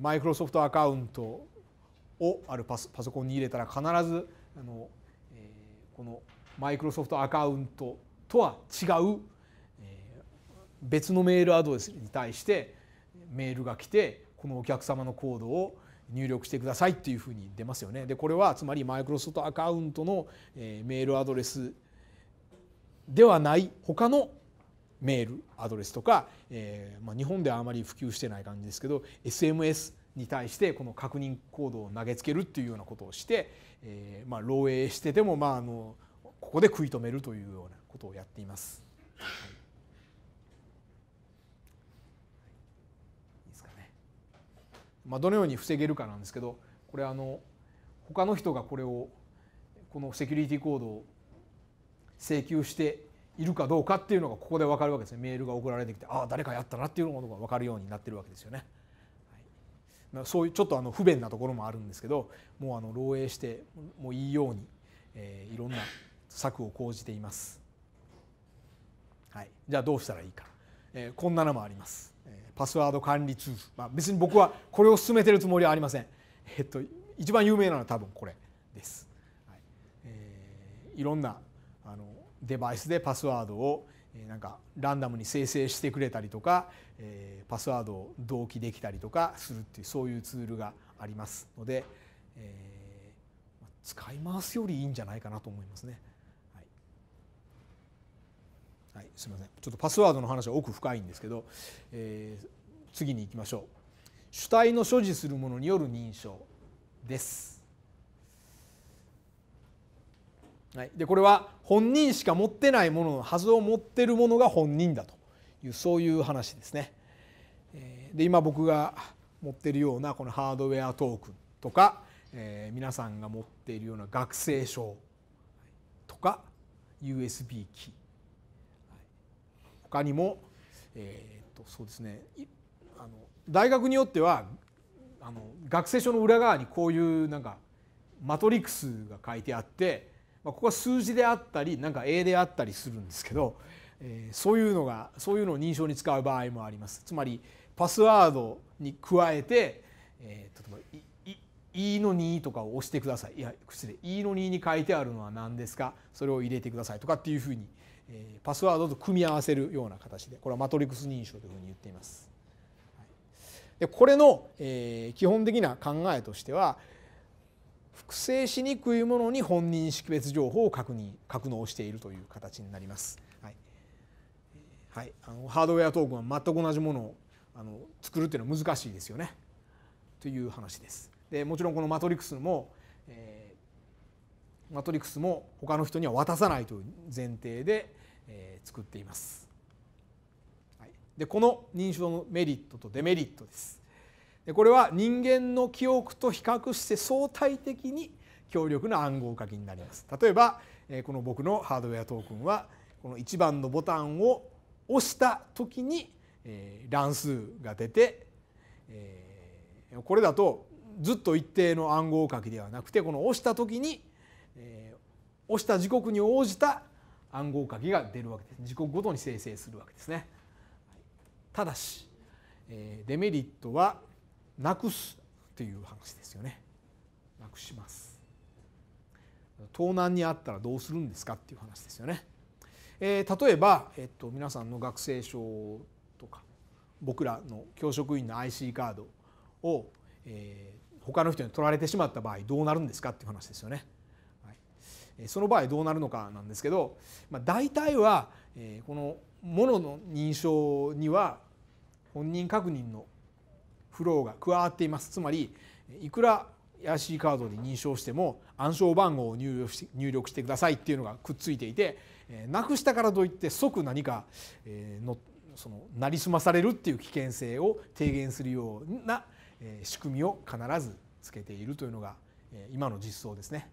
マイクロソフトアカウントをあるパソコンに入れたら必ずあの、えー、このマイクロソフトアカウントとは違う別のメールアドレスに対してメールが来てこのお客様のコードを入力してくださいっていうふうに出ますよね。でこれはつまりマイクロソフトアカウントのメールアドレスではない他のメールアドレスとか、えーまあ、日本ではあまり普及してない感じですけど SMS に対してこの確認コードを投げつけるっていうようなことをして、えーまあ、漏洩してても、まあ、あのここで食い止めるというようなことをやっています。はいまあ、どのように防げるかなんですけどこれあの他の人がこれをこのセキュリティコードを請求しているかどうかっていうのがここで分かるわけですねメールが送られてきてああ誰かやったなっていうものが分かるようになってるわけですよね。はい、そういうちょっとあの不便なところもあるんですけどもうあの漏洩してもういいように、えー、いろんな策を講じています。はい、じゃあどうしたらいいか、えー、こんなのもあります。パスワード管理ツール、まあ、別に僕はこれを進めてるつもりはありません、えっと、一番有名なのは多分これです、はいえー、いろんなあのデバイスでパスワードをえなんかランダムに生成してくれたりとか、えー、パスワードを同期できたりとかするっていうそういうツールがありますので、えー、使い回すよりいいんじゃないかなと思いますね。はい、すみませんちょっとパスワードの話は奥深いんですけど、えー、次に行きましょう主体の所持するものによる認証です。はい、でこれは本人しか持ってないもののはずを持ってるものが本人だというそういう話ですね。で今僕が持ってるようなこのハードウェアトークンとか、えー、皆さんが持っているような学生証とか USB キー他にも、えー、っとそうですねあの大学によってはあの学生証の裏側にこういうなんかマトリックスが書いてあって、まあ、ここは数字であったりなんか A であったりするんですけど、えー、そういうのがそういうのを認証に使う場合もあります。つまりパスワードに加えて、えー、例えば E の2とかを押してくださいいや失礼 E の2に書いてあるのは何ですかそれを入れてくださいとかっていうふうにえパスワードと組み合わせるような形でこれはマトリックス認証というふうに言っています。でこれの、え基本的な考えとしては複製しにくいものに本人識別情報を確認格納しているという形になります。はい、はい、あのハードウェアトークンは全く同じものをあの作るっていうのは難しいですよねという話です。でもちろんこのマトリックスも、えーマトリクスも他の人には渡さないという前提で、え作っています。はい、でこの認証のメリットとデメリットです。でこれは人間の記憶と比較して相対的に強力な暗号書きになります。例えば、えこの僕のハードウェアトークンはこの1番のボタンを押した時に、えー、乱数が出て、えこれだとずっと一定の暗号書きではなくてこの押した時にえー、押した時刻に応じた暗号鍵が出るわけです時刻ごとに生成するわけですねただし、えー、デメリットはなくすという話ですよねなくします盗難にあったらどうするんですかっていう話ですよね、えー、例えば、えっと、皆さんの学生証とか僕らの教職員の IC カードを、えー、他の人に取られてしまった場合どうなるんですかっていう話ですよね。その場合どうなるのかなんですけど、まあ、大体はこのものの認証には本人確認のフローが加わっていますつまりいくら IC カードで認証しても暗証番号を入力して入力してくださいっていうのがくっついていてなくしたからといって即何かのそのなりすまされるっていう危険性を低減するような仕組みを必ずつけているというのが今の実装ですね。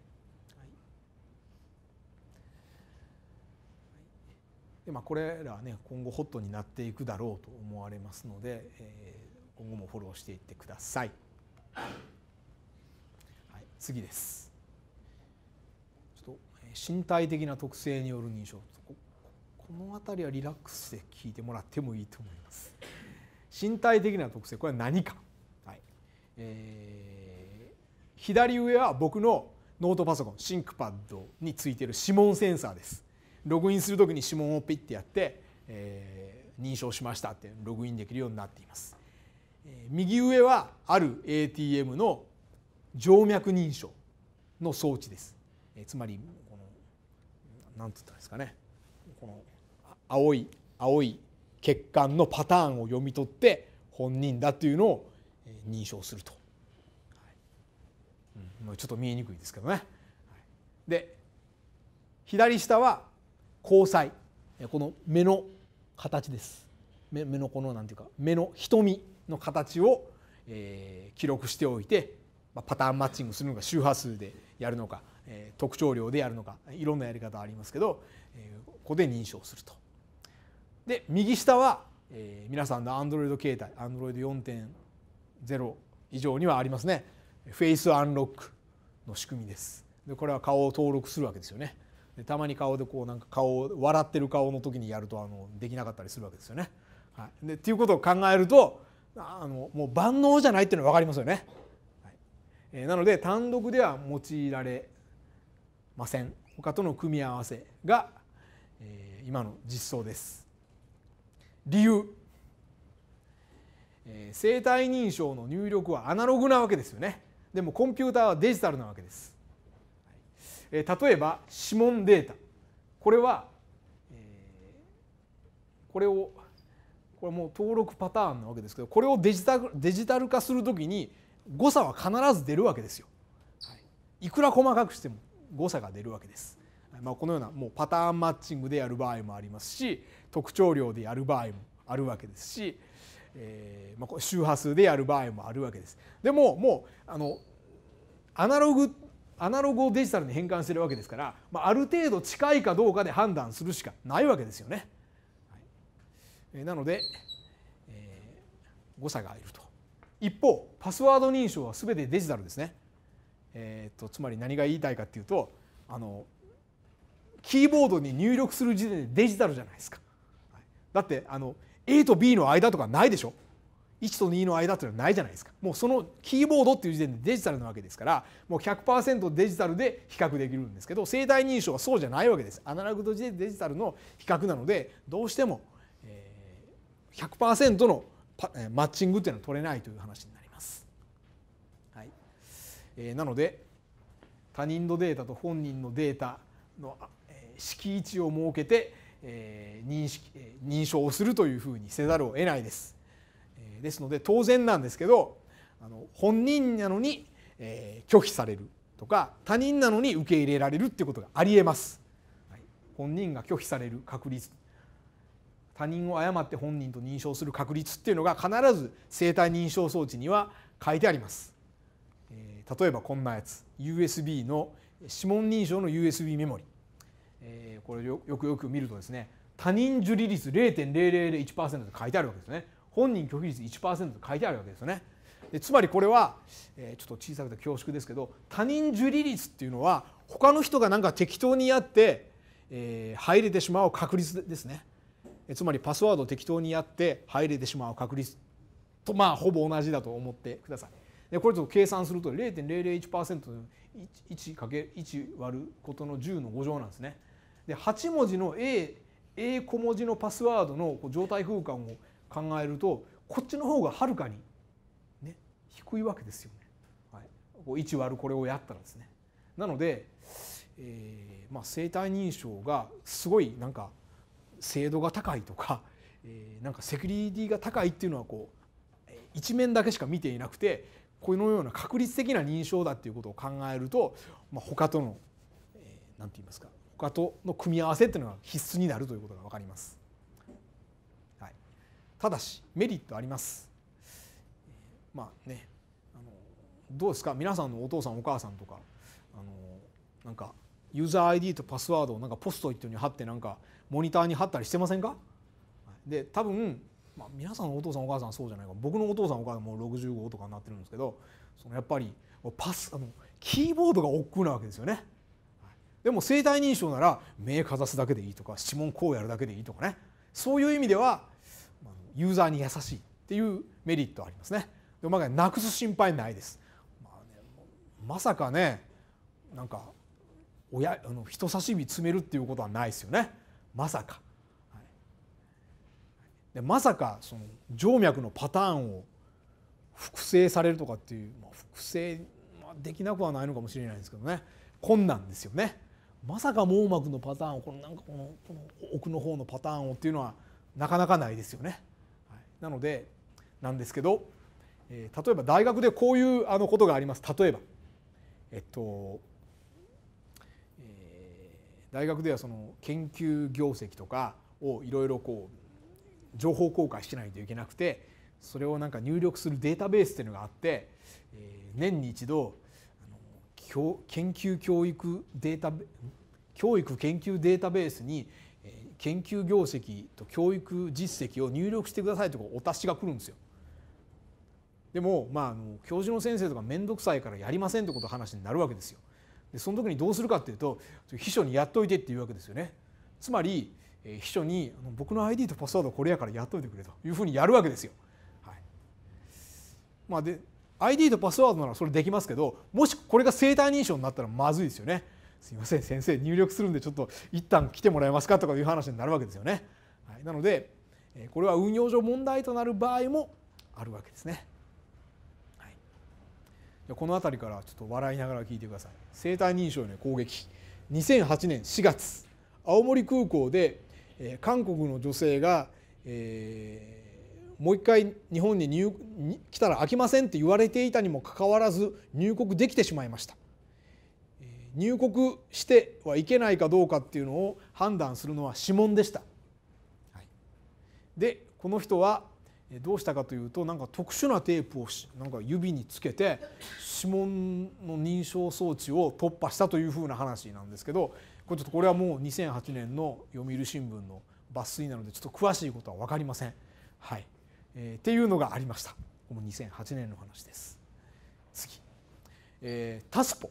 で、まあ、これらはね今後ホットになっていくだろうと思われますので、えー、今後もフォローしていってください。はい、次です。ちょっと身体的な特性による認証ここの辺りはリラックスで聞いてもらってもいいと思います。身体的な特性これは何か、はいえー、左上は僕のノートパソコンシンクパッドについてる指紋センサーです。ログインする時に指紋をピッてやって、えー、認証しましたってログインできるようになっています。右上はある ATM の静脈認証の装置です。えつまりこの何て言ったんですかねこの青い青い血管のパターンを読み取って本人だというのを認証すると、はいうん、ちょっと見えにくいですけどね。で左下は交際この目の形です目のこの何ていうか目の瞳の形を、えー、記録しておいて、まあ、パターンマッチングするのか周波数でやるのか、えー、特徴量でやるのかいろんなやり方ありますけど、えー、ここで認証すると。で右下は、えー、皆さんの Android 携帯 Android4.0 以上にはありますねフェイスアンロックの仕組みですでこれは顔を登録するわけですよねたまに顔でこうなんか顔笑ってる顔の時にやるとあのできなかったりするわけですよね。はい、でっていうことを考えるとあのもう万能じゃないっていうのが分かりますよね。はいえー、なので単独では用いられません他との組み合わせが、えー、今の実装です。理由、えー、生体認証の入力はアナログなわけですよね。でもコンピューターはデジタルなわけです。例えば指紋データこれはこれをこれもう登録パターンなわけですけどこれをデジタルデジタル化するときに誤差は必ず出るわけですよ。いくら細かくしても誤差が出るわけです。まあ、このようなもうパターンマッチングでやる場合もありますし特徴量でやる場合もあるわけですし、えーまあ、周波数でやる場合もあるわけです。でももうあのアナログアナログをデジタルに変換してるわけですから、まあ、ある程度近いかどうかで判断するしかないわけですよね。はい、なので、えー、誤差がいると。一方パスワード認証は全てデジタルですね。えーと、とつまり何が言いたいかっていうとあのキーボードに入力する時点でデジタルじゃないですか。だってあの A と B の間とかないでしょ1と2の間というのはないじゃないですかもうそのキーボードっていう時点でデジタルなわけですからもう100%デジタルで比較できるんですけど生体認証はそうじゃないわけですアナログとデジタルの比較なのでどうしても100%のマッチングっていうのは取れないという話になります。はいえー、なので他人のデータと本人のデータの敷地を設けて認識認証をするというふうにせざるを得ないです。ですので当然なんですけどあの本人なのに、え拒否されるとか他人なのに受け入れられるっていうことがありえます。本人が拒否される確率他人を誤って本人と認証する確率っていうのが必ず生体認証装置には書いてあります。え例えばこんなやつ USB の指紋認証の USB メモリ、えこれよくよく見るとですね他人受理率0.0001%と書いてあるわけですね本人拒否率1%と書いてあるわけですよね。つまりこれは、えちょっと小さくて恐縮ですけど他人受理率っていうのは他の人が何か適当にやって、え入れてしまう確率ですね。つまりパスワードを適当にやって入れてしまう確率とまあほぼ同じだと思ってください。でこれと計算すると0.001%の 1×1 割ることの10の5乗なんですね。で8文字の A, A 小文字のパスワードの状態空間を考えるとこっちの方がはるかに、ね、低いわけですよね。はい、こう1割るこれをやったらですね。なので、えーまあ、生体認証がすごいなんか精度が高いとか、えー、なんかセキュリティが高いっていうのはこう一面だけしか見ていなくてこのような確率的な認証だっていうことを考えると、まあ、他との何、えー、て言いますか他との組み合わせっていうのが必須になるということが分かります。ただしメリットあります。まあね、あのどうですか皆さんのお父さんお母さんとかあのなんかユーザー ID とパスワードをなんかポストイットに貼ってなんかモニターに貼ったりしてませんかで多分、まあ、皆さんのお父さんお母さんそうじゃないか僕のお父さんお母さんもう65とかになってるんですけどそのやっぱりパスあのキーボードが億劫なわけですよね。でも生体認証なら目かざすだけでいいとか指紋こうやるだけでいいとかねそういう意味ではユーザーに優しいっていうメリットありますね。でまあ、なくす心配ないです。まあね、まさかねなんか親あの人差し指詰めるっていうことはないですよねまさか。はい、でまさかその静脈のパターンを複製されるとかっていう、まあ、複製、まあ、できなくはないのかもしれないですけどね困難ですよね。まさか網膜のパターンをこのなんかこのこの奥の方のパターンをっていうのはなかなかないですよね。なのでなんですけど、えー、例えば大学でこういうあのことがあります例えばえっと、えー、大学ではその研究業績とかをいろいろこう情報公開しないといけなくてそれをなんか入力するデータベースっていうのがあって、えー、年に一度あの研究教育データ教育研究データベースに研究業績と教育実績を入力してくださいとお達しが来るんですよ。でも、まあ、あの教授の先生とか面倒くさいからやりませんってこと話になるわけですよ。でその時にどうするかっていうと秘書にやっといてっていうわけですよね。つまり秘書に「僕の ID とパスワードこれやからやっといてくれ」というふうにやるわけですよ。はいまあで ID とパスワードならそれできますけどもしこれが生体認証になったらまずいですよね。すいません先生入力するんでちょっと一旦来てもらえますかとかいう話になるわけですよね。はい、なのでこれは運用上問題となる場合もあるわけですね。はい、じゃこの辺りからちょっと笑いながら聞いてください。生体認証への攻撃2008年4月青森空港で韓国の女性が、えー、もう一回日本に入来たら飽きませんって言われていたにもかかわらず入国できてしまいました。入国してはいけないかどうかっていうのを判断するのは指紋でした。はい、でこの人はどうしたかというとなんか特殊なテープをなんか指につけて指紋の認証装置を突破したというふうな話なんですけどこれちょっとこれはもう2008年の読売新聞の抜粋なのでちょっと詳しいことは分かりません。はい、えー、っていうのがありました。この2008年の話です。次、えー、タスポ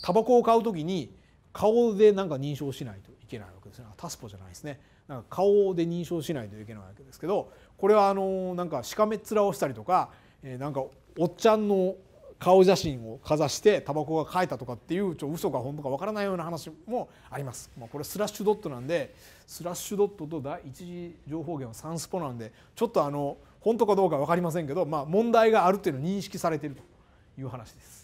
タバコを買うきに顔でなんか認証しないといけないわけですねタスポじゃないですねなんか顔で認証しないといけないわけですけどこれはあのなんかしかめっ面をしたりとか、えー、なんかおっちゃんの顔写真をかざしてタバコが書いたとかっていうちょ嘘か本当かわからないような話もあります、まあ、これスラッシュドットなんでスラッシュドットと第一次情報源はサンスポなんでちょっとあの本当かどうか分かりませんけど、まあ、問題があるっていうのを認識されているという話です。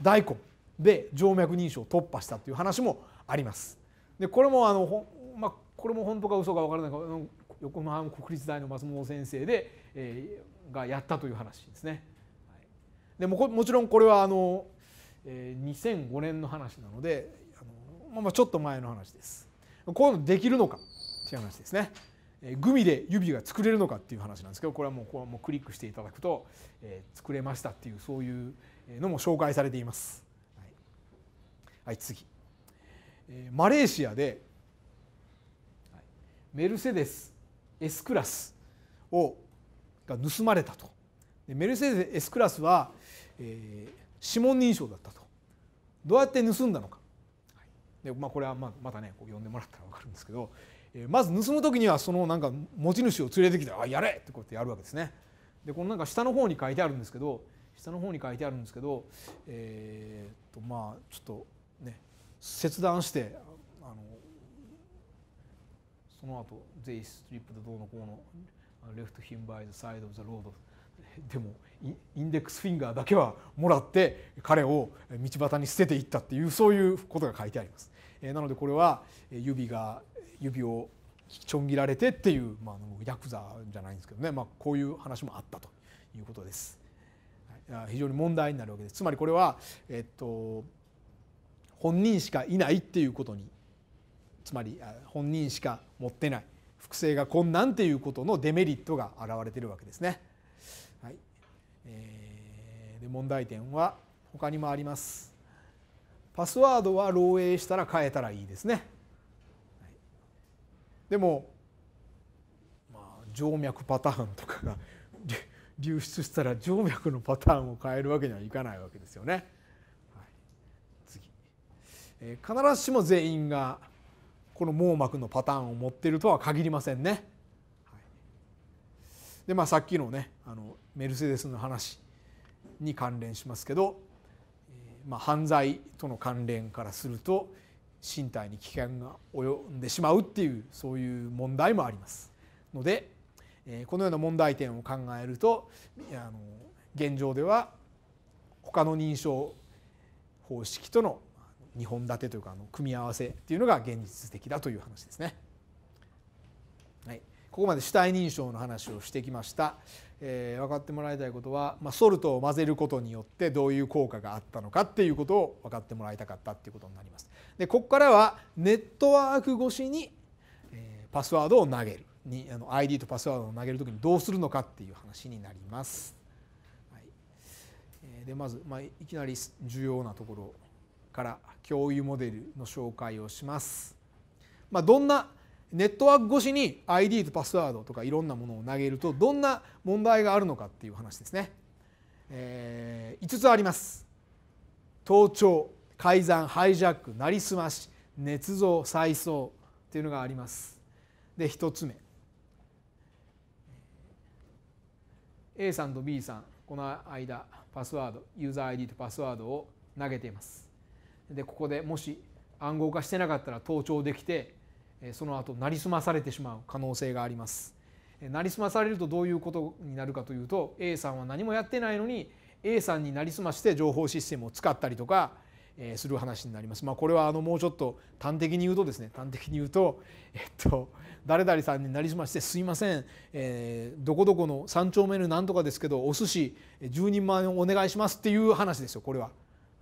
大根で静脈認証を突破したという話もあります。でこれもあのほ、まあ、これも本当か嘘か分からないけど横浜国立大の松本先生で、えー、がやったという話ですね。はい、でももちろんこれはあの、えー、2005年の話なのであの、まあ、ちょっと前の話です。こういうのできるのかっていう話ですね。グミで指が作れるのかっていう話なんですけどこれはもうこれはもうクリックしていただくと、えー、作れましたっていうそういう、のも紹介されています。はい、はい、次、えマレーシアで、メルセデス S クラスをが盗まれたとでメルセデス S クラスは、えー、指紋認証だったとどうやって盗んだのか、はい、でまあ、これはままたねこう呼んでもらったら分かるんですけど、えー、まず盗む時にはそのなんか持ち主を連れてきて「あやれ!」ってこうやってやるわけですね。でこのなんか下の方に書いてあるんですけど下の方に書いてあるんですけど、えー、とまあちょっとね切断してあのその後 t h e トリップでどうのこうのレフトヒンバイ by the s i でもインデックスフィンガーだけはもらって彼を道端に捨てていったっていうそういうことが書いてあります。えなのでこれは指が指をちょん切られてっていう、まあ、ヤクザじゃないんですけどね、まあ、こういう話もあったということです。非常に問題になるわけですつまりこれは、えっと、本人しかいないっていうことにつまり本人しか持ってない複製が困難っていうことのデメリットが現れてるわけですね。はいえー、で問題点は他にもあります。パスワードは漏洩したら変えたらいいですね。はい、でも、まあ、静脈パターンとかが流出したら静脈のパターンを変えるわけにはいかないわけですよね。はい、次、えー、必ずしも全員がこの網膜のパターンを持っているとは限りませんね。はい、でまあさっきのねあのメルセデスの話に関連しますけど、えー、まあ、犯罪との関連からすると身体に危険が及んでしまうっていうそういう問題もありますのでこのような問題点を考えると現状では他の認証方式との2本立てというかあの組み合わせというのが現実的だという話ですね。はい、ここまで主体認証の話をしてきました。えー、分かってもらいたいことは、まあ、ソルトを混ぜることによってどういう効果があったのかっていうことを分かってもらいたかったっていうことになります。でここからはネットワーク越しにえパスワードを投げるにあの ID とパスワードを投げるときにどうするのかっていう話になります。はい、でまず、まあ、いきなり重要なところから共有モデルの紹介をします。まあ、どんなネットワーク越しに ID とパスワードとかいろんなものを投げるとどんな問題があるのかっていう話ですね。えー、5つあります。盗聴改ざんハイジャックなりすまし捏造再送っていうのがあります。で1つ目 A さんと B さんこの間パスワードユーザー ID とパスワードを投げていますでここでもし暗号化してなかったら盗聴できてその後なりすまされてしまう可能性がありますなりすまされるとどういうことになるかというと A さんは何もやってないのに A さんになりすまして情報システムを使ったりとかえする話になります。まあ、これはあのもうちょっと端的に言うとですね端的に言うと、えっと、誰々さんになりすまして「すいません、えー、どこどこの3丁目のなんとかですけどお寿司10人前お願いします」っていう話ですよこれは。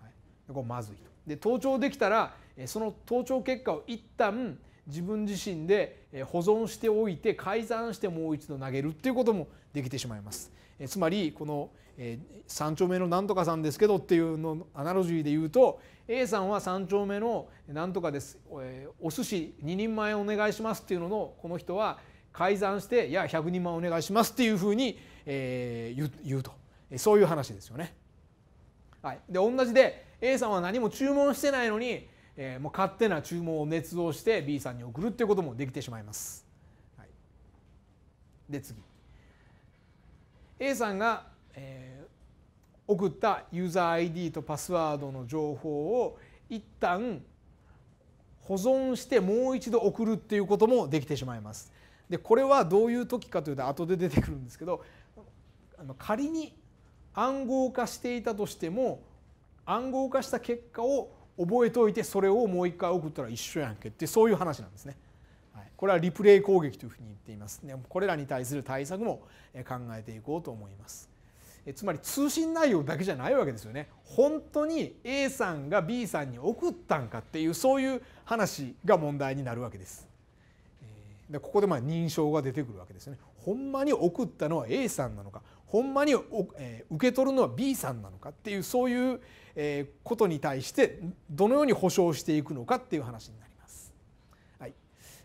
はい、これまずいと。で盗聴できたらその盗聴結果を一旦自分自身で保存しておいて改ざんしてもう一度投げるっていうこともできてしまいます。つまりこのえ3丁目のなんとかさんですけどっていうのアナロジーで言うと A さんは3丁目のなんとかです、えお寿司2人前お願いしますっていうののこの人は改ざんしていや100人前お願いしますっていうふうに、え言うとそういう話ですよね。はい、で同じで A さんは何も注文してないのに、えもう勝手な注文を捏造して B さんに送るっていうこともできてしまいます。はい、で次 A さんがえー、送ったユーザー ID とパスワードの情報を一旦保存してもう一度送るっていうこともできてしまいます。でこれはどういう時かというと後で出てくるんですけど仮に暗号化していたとしても暗号化した結果を覚えておいてそれをもう一回送ったら一緒やんけってそういう話なんですね。これはリプレイ攻撃というふうに言っています、ね、これらに対する対策も考えていこうと思います。つまり通信内容だけじゃないわけですよね本当に A さんが B さんに送ったんかっていうそういう話が問題になるわけです。でここでまあ認証が出てくるわけですよね。ほんまに送ったのは A さんなのかほんまにお、受け取るのは B さんなのかっていうそういう、えことに対してどのように保証していくのかっていう話になります。はい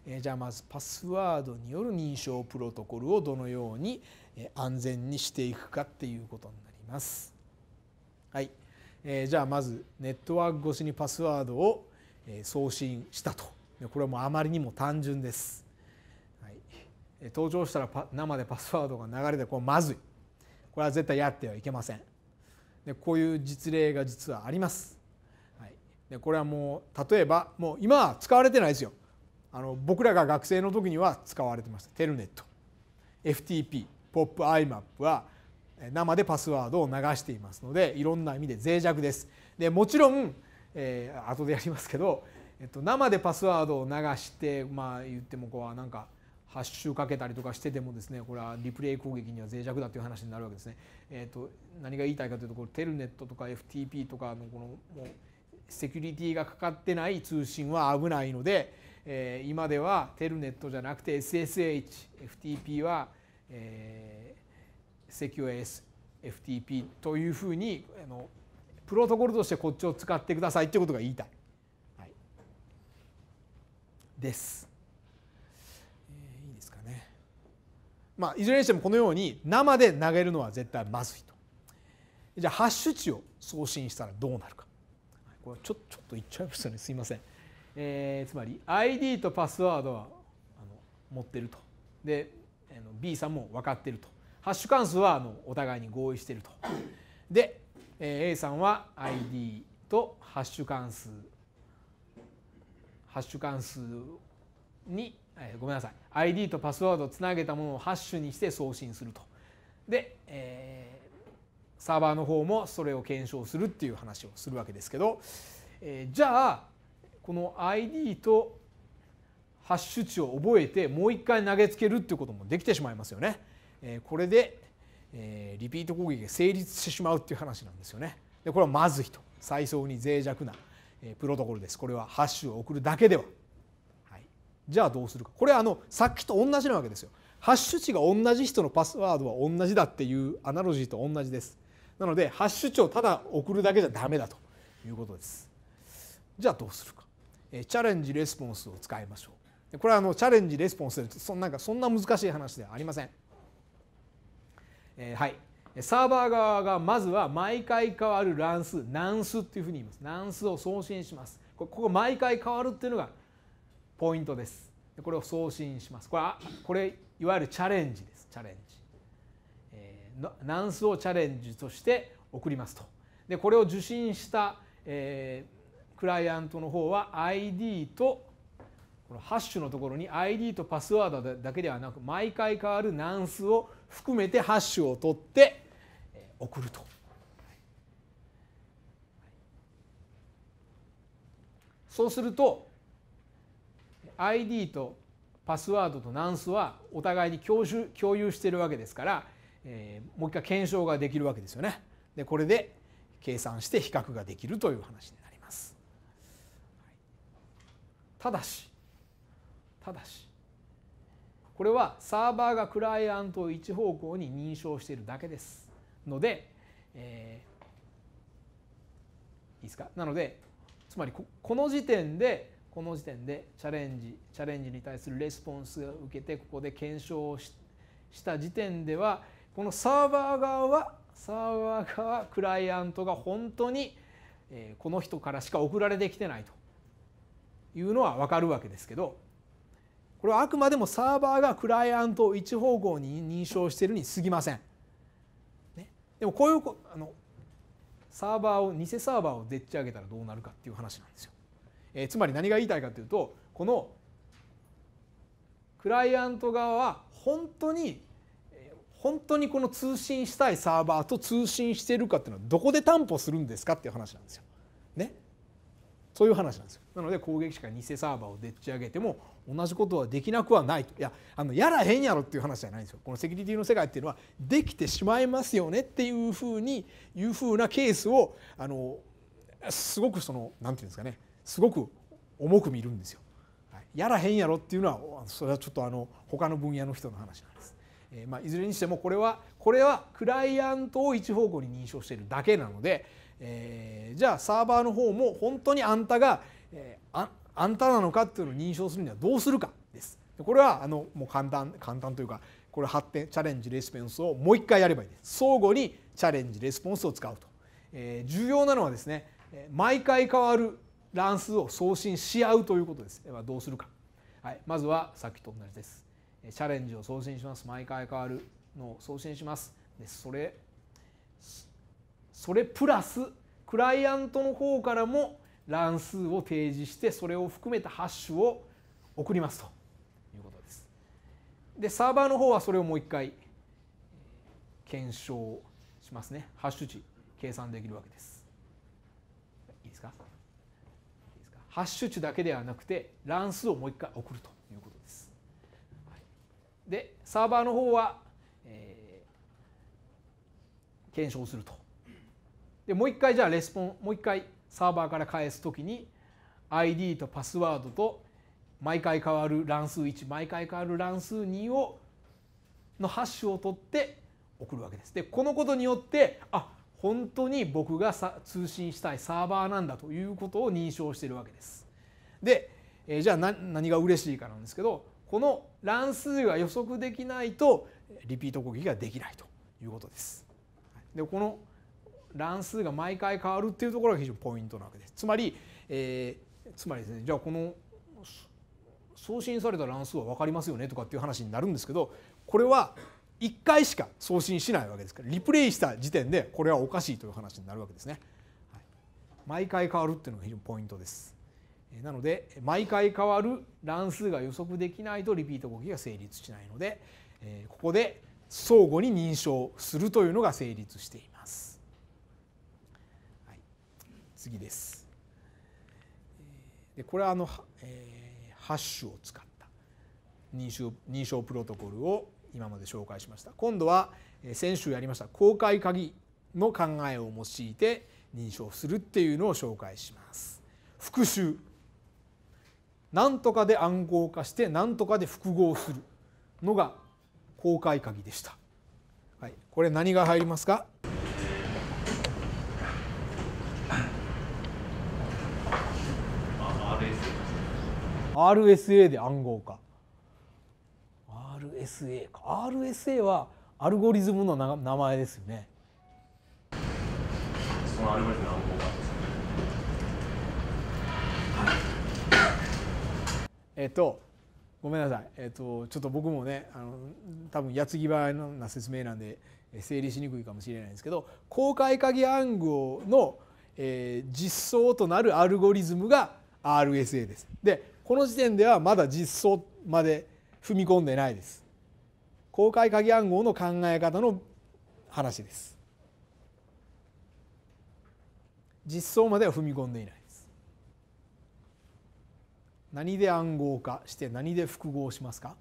えじゃあまずパスワードによる認証プロトコルをどのように、安全にしていくかっていうことになります。はい、えー、じゃあまずネットワーク越しにパスワードを送信したとこれはもうあまりにも単純です。はい、登場したら生でパスワードが流れてこれまずいこれは絶対やってはいけません。でこういう実例が実はあります。はい、でこれはもう例えばもう今は使われてないですよ。あの僕らが学生の時には使われてましたテルネット FTP ポップアイマップは生でパスワードを流していますのでいろんな意味で脆弱です。でもちろん、えー、後でやりますけど、えっと、生でパスワードを流してまあ言ってもこうなんかハッシュかけたりとかしててもですねこれはリプレイ攻撃には脆弱だという話になるわけですね。えーと、と何が言いたいかというとこれテルネットとか FTP とかのこのもうセキュリティがかかってない通信は危ないので、えー、今ではテルネットじゃなくて SSH、FTP はえー、s e c u r s f t p というふうにあのプロトコルとしてこっちを使ってくださいということが言いたい。はい、です。えー、いいですかね。まあいずれにしてもこのように生で投げるのは絶対まずいと。じゃあハッシュ値を送信したらどうなるか。これちょちょっと言っちゃいましたねすいません。えー、つまり ID とパスワードはあの持ってると。で B さんも分かっているとハッシュ関数はあのお互いに合意しているとで A さんは ID とハッシュ関数ハッシュ関数にごめんなさい ID とパスワードをつなげたものをハッシュにして送信するとで、えサーバーの方もそれを検証するっていう話をするわけですけど、えじゃあこの ID とハッシュ値を覚えてもう一回投げつけるっていうこともできてしまいますよね。えこれで、えリピート攻撃が成立してしまうっていう話なんですよね。でこれはまずいと再送に脆弱な、えプロトコルです。これはハッシュを送るだけでは。はい、じゃあどうするかこれはあのさっきと同じなわけですよ。ハッシュ値が同じ人のパスワードは同じだっていうアナロジーと同じです。なのでハッシュ値をただ送るだけじゃダメだということです。じゃあどうするか。チャレンジレスポンスを使いましょう。これはあのチャレンジレスポンスそんなんかそんな難しい話ではありません、えー、はいサーバー側がまずは毎回変わる乱数ン数っていうふうに言いますン数を送信しますここ毎回変わるっていうのがポイントですこれを送信しますこれこれいわゆるチャレンジですチャレンジ、えー、乱数をチャレンジとして送りますとでこれを受信した、えー、クライアントの方は ID とこのハッシュのところに ID とパスワードだけではなく毎回変わるナンスを含めてハッシュを取って送ると。そうすると ID とパスワードとナンスはお互いに共有しているわけですから、えー、もう一回検証ができるわけですよね。でこれで計算して比較ができるという話になります。ただしただしこれはサーバーがクライアントを一方向に認証しているだけですので、えー、いいですかなのでつまりこの時点でこの時点でチャレンジチャレンジに対するレスポンスを受けてここで検証をした時点ではこのサーバー側はサーバー側クライアントが本当にこの人からしか送られてきてないというのは分かるわけですけどこれはあくまでもサーバーがクライアントを一方向に認証しているにすぎません。ね、でもこういうあのサーバーを偽サーバーをでっち上げたらどうなるかっていう話なんですよ。えー、つまり何が言いたいかというとこのクライアント側は本当に本当にこの通信したいサーバーと通信しているかっていうのはどこで担保するんですかっていう話なんですよ。ね。そういう話なんですよ。なので攻撃者が偽サーバーをでっち上げても同じことはできなくはないといやあのやらへんやろっていう話じゃないんですよこのセキュリティの世界っていうのはできてしまいますよねっていうふうにいうふうなケースをあのすごくその何て言うんですかねすごく重く見るんですよ。やらへんやろっていうのはそれはちょっとあの他の分野の人の話なんです。えー、まあいずれにしてもこれはこれはクライアントを一方向に認証しているだけなので、えー、じゃあサーバーの方も本当にあんたが、えー、ああんたなのかっていうのを認証するにはどうするかですこれはあのもう簡単簡単というかこれ発展チャレンジレスポンスをもう一回やればいいです相互にチャレンジレスポンスを使うと、えー、重要なのはですね毎回変わる乱数を送信し合うということですではどうするか、はい、まずはさっきと同じですチャレンジを送信します毎回変わるのを送信しますでそれそれプラスクライアントの方からも乱数を提示してそれを含めたハッシュを送りますということです。でサーバーの方はそれをもう一回検証しますねハッシュ値計算できるわけです。いいですかハッシュ値だけではなくて乱数をもう一回送るということです。でサーバーの方は、えー、検証すると。でもう一回じゃあレスポンもう一回サーバーから返す時に ID とパスワードと毎回変わる乱数1毎回変わる乱数2をのハッシュを取って送るわけです。でこのことによってあ本当に僕が通信したいサーバーなんだということを認証してるわけです。で、えじゃあ何が嬉しいかなんですけどこの乱数が予測できないとリピート攻撃ができないということです。でこの乱数が毎回変わるっていうところが非常にポイントなわけです。つまり、えー、つまりですねじゃあこの送信された乱数は分かりますよねとかっていう話になるんですけどこれは1回しか送信しないわけですからリプレイした時点でこれはおかしいという話になるわけですね。はい、毎回変わるっていうのが非常にポイントです。なので毎回変わる乱数が予測できないとリピート動きが成立しないのでここで相互に認証するというのが成立しています。次です。でこれはあの、えー、ハッシュを使った認証認証プロトコルを今まで紹介しました今度は先週やりました公開鍵の考えを用いて認証するっていうのを紹介します復習何とかで暗号化して何とかで複合するのが公開鍵でした、はい、これ何が入りますか RSA で暗号化 RSA か RSA はアルゴリズムの名前ですよねそのアルゴリズムの暗号化えっとごめんなさい、えっと、ちょっと僕もねあの多分矢継ぎ早な説明なんで整理しにくいかもしれないんですけど公開鍵暗号の、えー、実装となるアルゴリズムが RSA です。でこの時点ではまだ実装まで踏み込んでないです。公開鍵暗号の考え方の話です。実装までは踏み込んでいないです。何で暗号化して何で複合しますか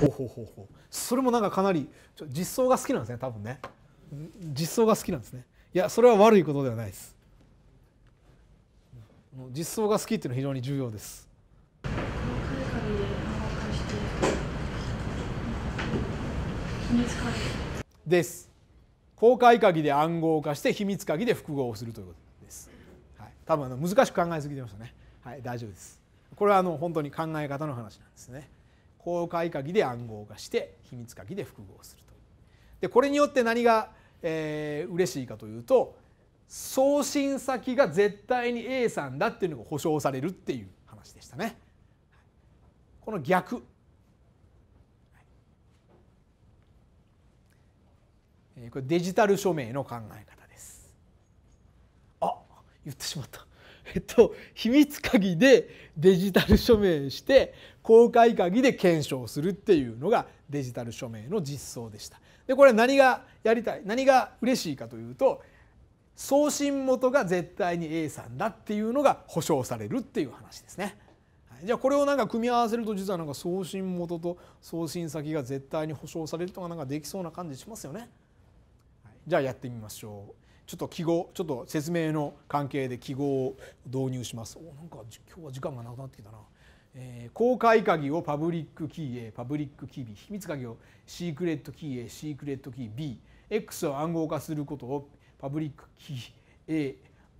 ほうほうほうほうそれもなんかかなり実装が好きなんですね多分ね実装が好きなんですねいやそれは悪いことではないです実装が好きっていうのは非常に重要ですです公開鍵で暗号化して秘密鍵で複合をするということです、はい、多分あの難しく考えすぎてましたねはい大丈夫ですこれはあの本当に考え方の話なんですね公開鍵で暗号化して秘密鍵で複合するとでこれによって何がえー、嬉しいかというと送信先が絶対に A さんだっていうのが保証されるっていう話でしたね。この逆これデジタル署名の考え方です。あ言ってしまった。えっと秘密鍵でデジタル署名して公開鍵で検証するっていうのがデジタル署名の実装でした。でこれ何がやりたい何が嬉しいかというと送信元が絶対に A さんだっていうのが保証されるっていう話ですね。はい、じゃあこれをなんか組み合わせると実はなんか送信元と送信先が絶対に保証されるとかなんかできそうな感じしますよね。はい、じゃあやってみましょう。ちょっと記号ちょっと説明の関係で記号を導入します。おなんか今日は時間がなくなってきたな。えー、公開鍵をパブリックキー A パブリックキー B 秘密鍵をシークレットキー A シークレットキー B X を暗号化することをパブリックキー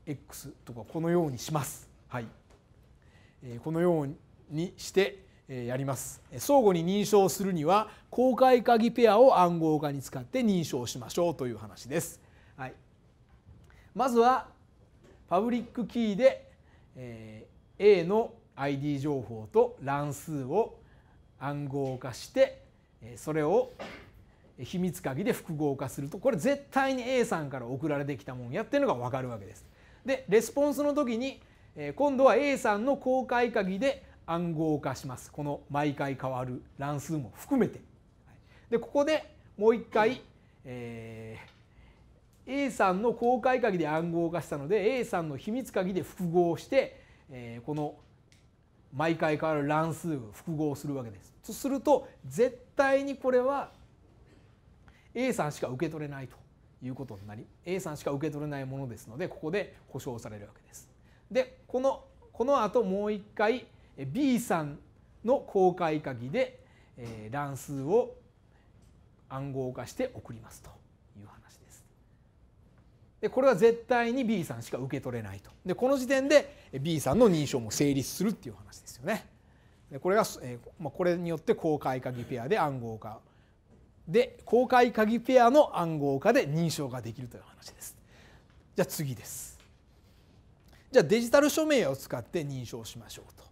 AX とかこのようにします。はい、えー、このようにしてやります相互に認証するには公開鍵ペアを暗号化に使って認証しましょうという話です。はい、まずはパブリックキーで、えー、A の ID 情報と乱数を暗号化してそれを秘密鍵で複合化するとこれ絶対に A さんから送られてきたもんやっていうのが分かるわけです。でレスポンスの時に今度は A さんの公開鍵で暗号化しますこの毎回変わる乱数も含めて。でここでもう一回、えー、A さんの公開鍵で暗号化したので A さんの秘密鍵で複合して、えこの毎回変わる乱数複合するわけです。とすると絶対にこれは A さんしか受け取れないということになり A さんしか受け取れないものですのでここで保証されるわけです。でこのこの後もう一回 B さんの公開鍵で乱数を暗号化して送りますと。でこれは絶対に B さんしか受け取れないとでこの時点で B さんの認証も成立するっていう話ですよね。でこれが、えまこれによって公開鍵ペアで暗号化で公開鍵ペアの暗号化で認証ができるという話です。じゃあ次です。じゃあデジタル署名を使って認証しましょうと。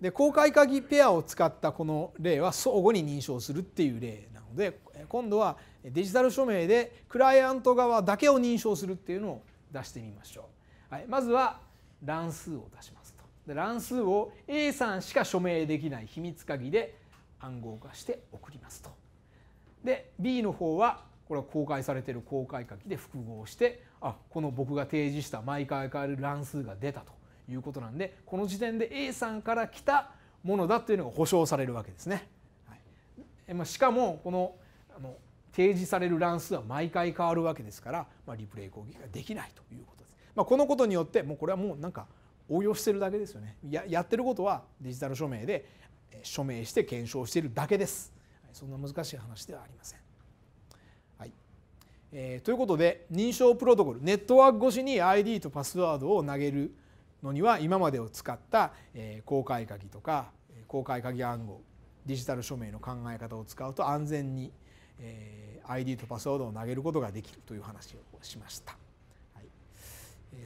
で公開鍵ペアを使ったこの例は相互に認証するっていう例なんです。ので今度はデジタル署名でクライアント側だけを認証するっていうのを出してみましょう。はい、まずは乱数を出しますと。で乱数を A さんしか署名できない秘密鍵で暗号化して送りますと。で B の方はこれは公開されてる公開鍵で複合してあこの僕が提示した毎回変わる乱数が出たということなんでこの時点で A さんから来たものだというのが保証されるわけですね。まあ、しかもこのあの提示される乱数は毎回変わるわけですから、まあ、リプレイ攻撃ができないということです。まあ、このことによってもうこれはもうなんか応用してるだけですよねややってることはデジタル署名で署名して検証しているだけですそんな難しい話ではありません。はいえー、ということで認証プロトコルネットワーク越しに ID とパスワードを投げるのには今までを使った、え公開鍵とか公開鍵暗号デジタル署名の考え方を使うと安全に、えー、ID とパスワードを投げることができるという話をしました、はい、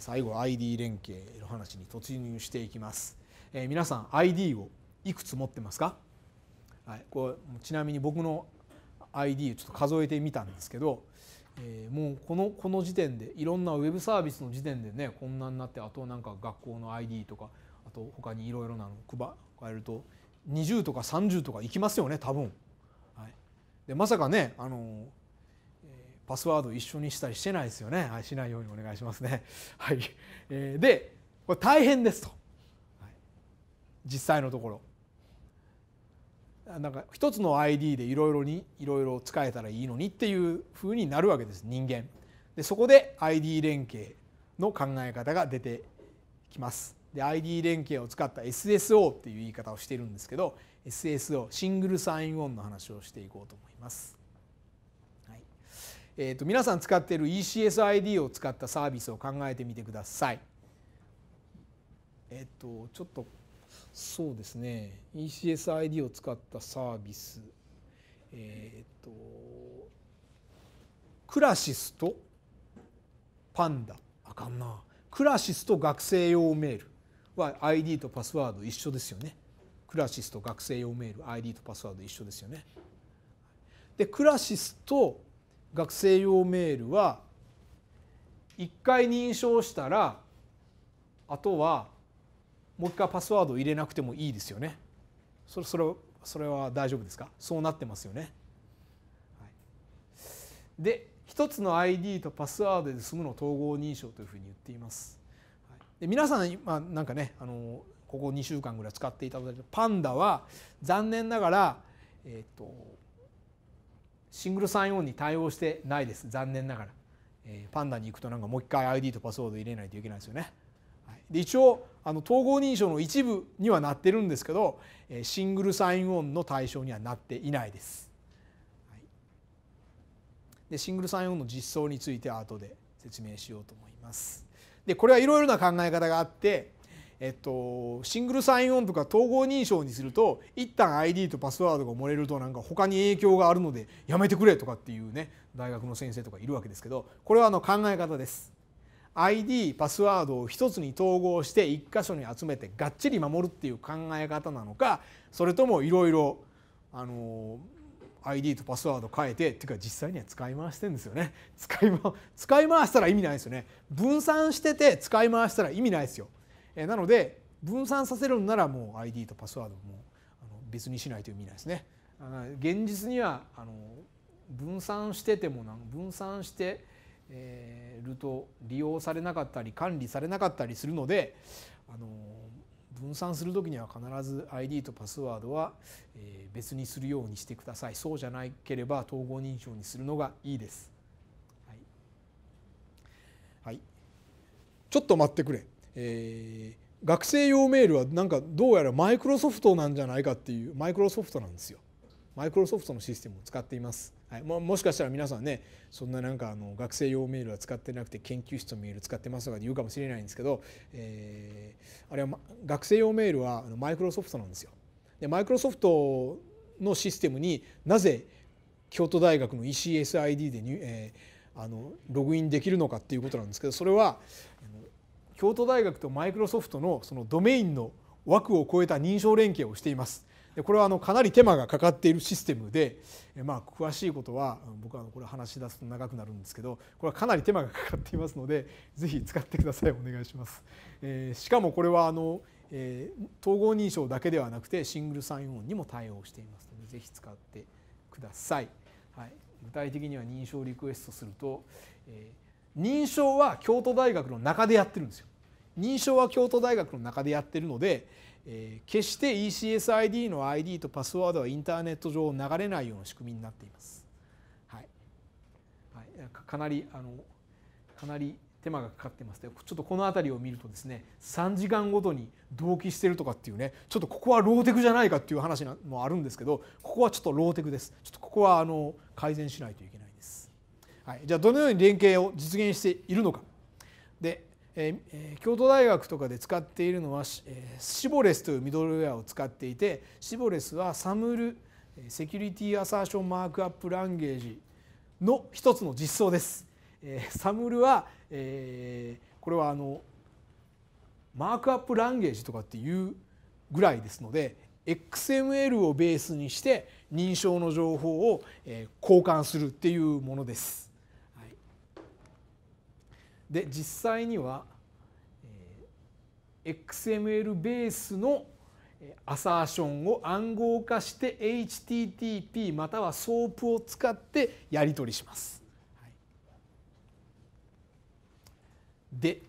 最後 ID 連携の話に突入していきます、えー、皆さん ID をいくつ持ってますか、はい、これちなみに僕の ID をちょっと数えてみたんですけど、えー、もうこのこの時点でいろんなウェブサービスの時点でねこんなになってあとなんか学校の ID とかあと他にいろいろなの配えると20とか30とかいきますよね多分、はい、でまさかねあのパスワード一緒にしたりしてないですよね、はい、しないようにお願いしますね、はいえでこれ大変ですと、はい、実際のところなんか一つの ID でいろいろにいろいろ使えたらいいのにっていうふうになるわけです人間でそこで ID 連携の考え方が出てきますで ID 連携を使った SSO っていう言い方をしているんですけど SSO シングルサインオンの話をしていこうと思います。はいえーと、皆さん使っている ECSID を使ったサービスを考えてみてください。えっ、ー、とちょっとそうですね ECSID を使ったサービスえっ、ー、とクラシスとパンダあかんなクラシスと学生用メールは ID とパスワード一緒ですよねクラシスと学生用メール ID とパスワード一緒ですよねでクラシスと学生用メールは1回認証したらあとはもう一回パスワードを入れなくてもいいですよねそれそれそれは大丈夫ですかそうなってますよね、はい、で1つの ID とパスワードで済むの統合認証というふうに言っていますで皆さん今なんかねあのここ2週間ぐらい使っていただいたパンダは残念ながら、えーと、シングルサインオンに対応してないです残念ながら、えー、パンダに行くとなんかもう一回 ID とパスワード入れないといけないですよね。はい、で一応あの統合認証の一部にはなってるんですけど、えー、シングルサインオンの対象にはなっていないです。はい、でシングルサインオンの実装については後で説明しようと思います。でこれはいろいろな考え方があって、えっと、シングルサインオンとか統合認証にすると一旦 ID とパスワードが漏れるとなんか他に影響があるのでやめてくれとかっていうね大学の先生とかいるわけですけどこれはあの考え方です。ID パスワードを一つに統合して一箇所に集めてがっちり守るっていう考え方なのかそれともいろいろあのー ID とパスワード変えてっていうか実際には使い回してんですよね 使い,、ま、使い回したら意味ないですよね分散してて使い回したら意味ないですよ、えなので分散させるんならもう ID とパスワードもあの別にしないという意味ないですね現実にはあの分散してても分散してえると利用されなかったり管理されなかったりするのであの分散するときには必ず ID とパスワードは別にするようにしてくださいそうじゃないければ統合認証にするのがいいです、はい、はい、ちょっと待ってくれ、えー、学生用メールはなんかどうやらマイクロソフトなんじゃないかっていうマイクロソフトなんですよマイクロソフトのシステムを使っていますはい、ももしかしたら皆さんねそんななんかあの学生用メールは使ってなくて研究室のメール使ってますとか言うかもしれないんですけど、えー、あれは、ま、学生用メールはマイクロソフトなんですよ。でマイクロソフトのシステムになぜ京都大学の ECSID でえー、あのログインできるのかっていうことなんですけどそれは京都大学とマイクロソフトのそのドメインの枠を超えた認証連携をしています。でこれはあのかなり手間がかかっているシステムで、まあ、詳しいことは僕はこれ話し出すと長くなるんですけどこれはかなり手間がかかっていますのでぜひ使ってくださいお願いします。えー、しかもこれはあの、えー、統合認証だけではなくてシングルサインオンにも対応していますのでぜひ使ってください。はい、具体的には認証リクエストすると、えー、認証は京都大学の中でやってるんですよ。認証は京都大学の中でやってるので、えー、決して ECSID の ID とパスワードはインターネット上流れないような仕組みになっています。はい、はい、かなりあのかなり手間がかかってますちょっとこの辺りを見るとですね3時間ごとに同期してるとかっていうねちょっとここはローテクじゃないかっていう話もあるんですけどここはちょっとローテクですちょっとここはあの改善しないといけないです、はい、じゃあどのように連携を実現しているのかでえー、京都大学とかで使っているのは、えー、シボレスというミドルウェアを使っていてシボレスはサムルセキュリティアサーションマークアップランゲージの一つの実装です。えー、サムルは、えー、これはあのマークアップランゲージとかっていうぐらいですので XML をベースにして認証の情報を交換するっていうものです。で実際には XML ベースのアサーションを暗号化して HTTP または SOAP を使ってやり取りします。で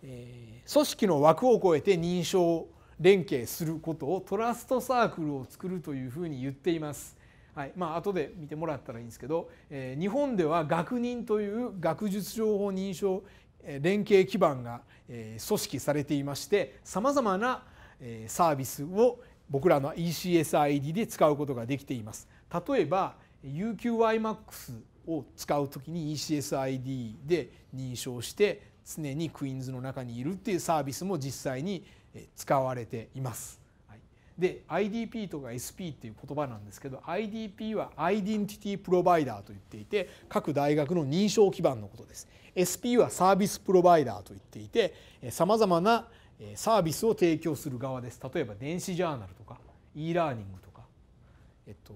組織の枠を超えて認証連携することをトラストサークルを作るというふうに言っています。はいまあ後で見てもらったらいいんですけど、えー、日本では学人という学術情報認証連携基盤が組織されていましてさまざまなサービスを僕らの ECSID で使うことができています。例えば UQIMAX を使う時に ECSID で認証して常にクイーンズの中にいるっていうサービスも実際に使われています。で IDP とか SP っていう言葉なんですけど IDP はアイデンティティプロバイダーと言っていて各大学の認証基盤のことです SP はサービスプロバイダーと言っていてさまざまなサービスを提供する側です例えば電子ジャーナルとか e ラーニングとかえっと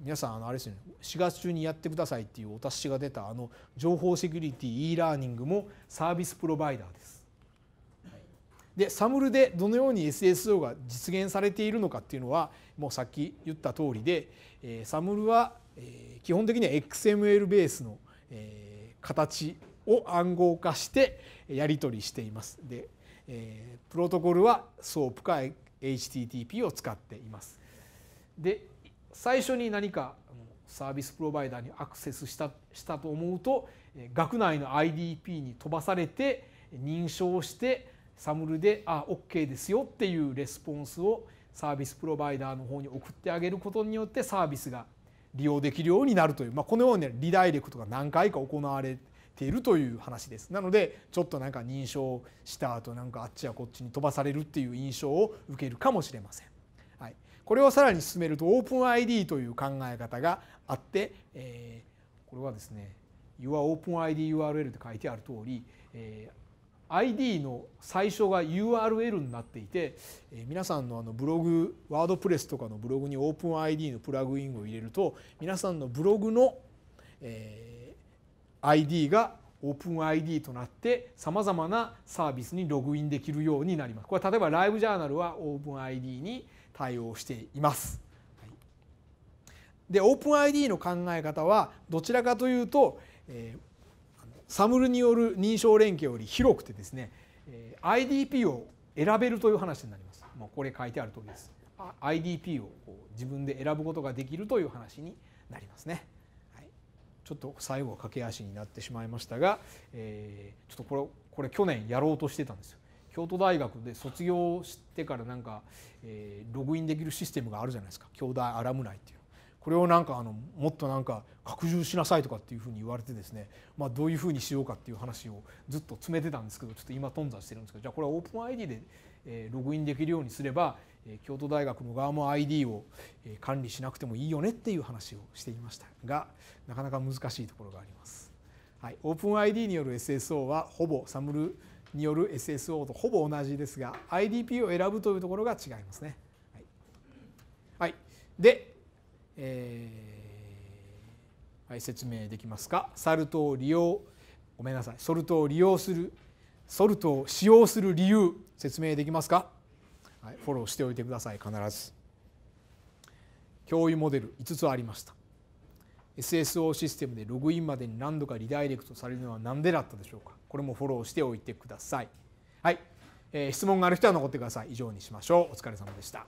皆さんあのあれですね4月中にやってくださいっていうお達しが出たあの情報セキュリティ e ラーニングもサービスプロバイダーですでサムルでどのように SSO が実現されているのかっていうのはもうさっき言った通りでサムルは基本的には XML ベースの形を暗号化してやり取りしています。でプロトコルは SOAP か HTTP を使っています。で最初に何かサービスプロバイダーにアクセスしたしたと思うと学内の IDP に飛ばされて認証してサムルで「あ OK ですよ」っていうレスポンスをサービスプロバイダーの方に送ってあげることによってサービスが利用できるようになるという、まあ、このようにリダイレクトが何回か行われているという話ですなのでちょっとなんか認証した後なんかあっちやこっちに飛ばされるっていう印象を受けるかもしれません。はい、これをさらに進めると OpenID という考え方があって、えー、これはですね YourOpenIDURL と書いてある通り、えー、ID の最初が URL になっていて、皆さんのあのブログワードプレスとかのブログに OpenID のプラグインを入れると皆さんのブログの、え ID が OpenID となってさまざまなサービスにログインできるようになります。これ例えばライブジャーナルは OpenID に対応しています。で OpenID の考え方はどちらかというと、えーサムルによる認証連携より広くてですね IDP を選べるという話になります。もうこれ書いてある通りです。IDP を自分で選ぶことができるという話になりますね。はい、ちょっと最後は駆け足になってしまいましたが、えー、ちょっとこれこれ去年やろうとしてたんですよ。京都大学で卒業してからなんか、えー、ログインできるシステムがあるじゃないですか京大アラムナっていうこれをなんかあのもっとなんか拡充しなさいとかっていうふうに言われてですね、まあ、どういうふうにしようかっていう話をずっと詰めてたんですけどちょっと今頓挫してるんですけどじゃあこれはオープン ID で、えログインできるようにすれば、え京都大学の側も ID を、え管理しなくてもいいよねっていう話をしていましたがなかなか難しいところがあります。はい、オープン ID による SSO はほぼサムルによる SSO とほぼ同じですが IDP を選ぶというところが違いますね。はい、はい、でえー、はい、説明できますかサルトを利用ごめんなさいソルトを利用するソルトを使用する理由説明できますか、はい、フォローしておいてください必ず共有モデル5つありました SSO システムでログインまでに何度かリダイレクトされるのは何でだったでしょうかこれもフォローしておいてくださいはい、えー、質問がある人は残ってください以上にしましょうお疲れ様でした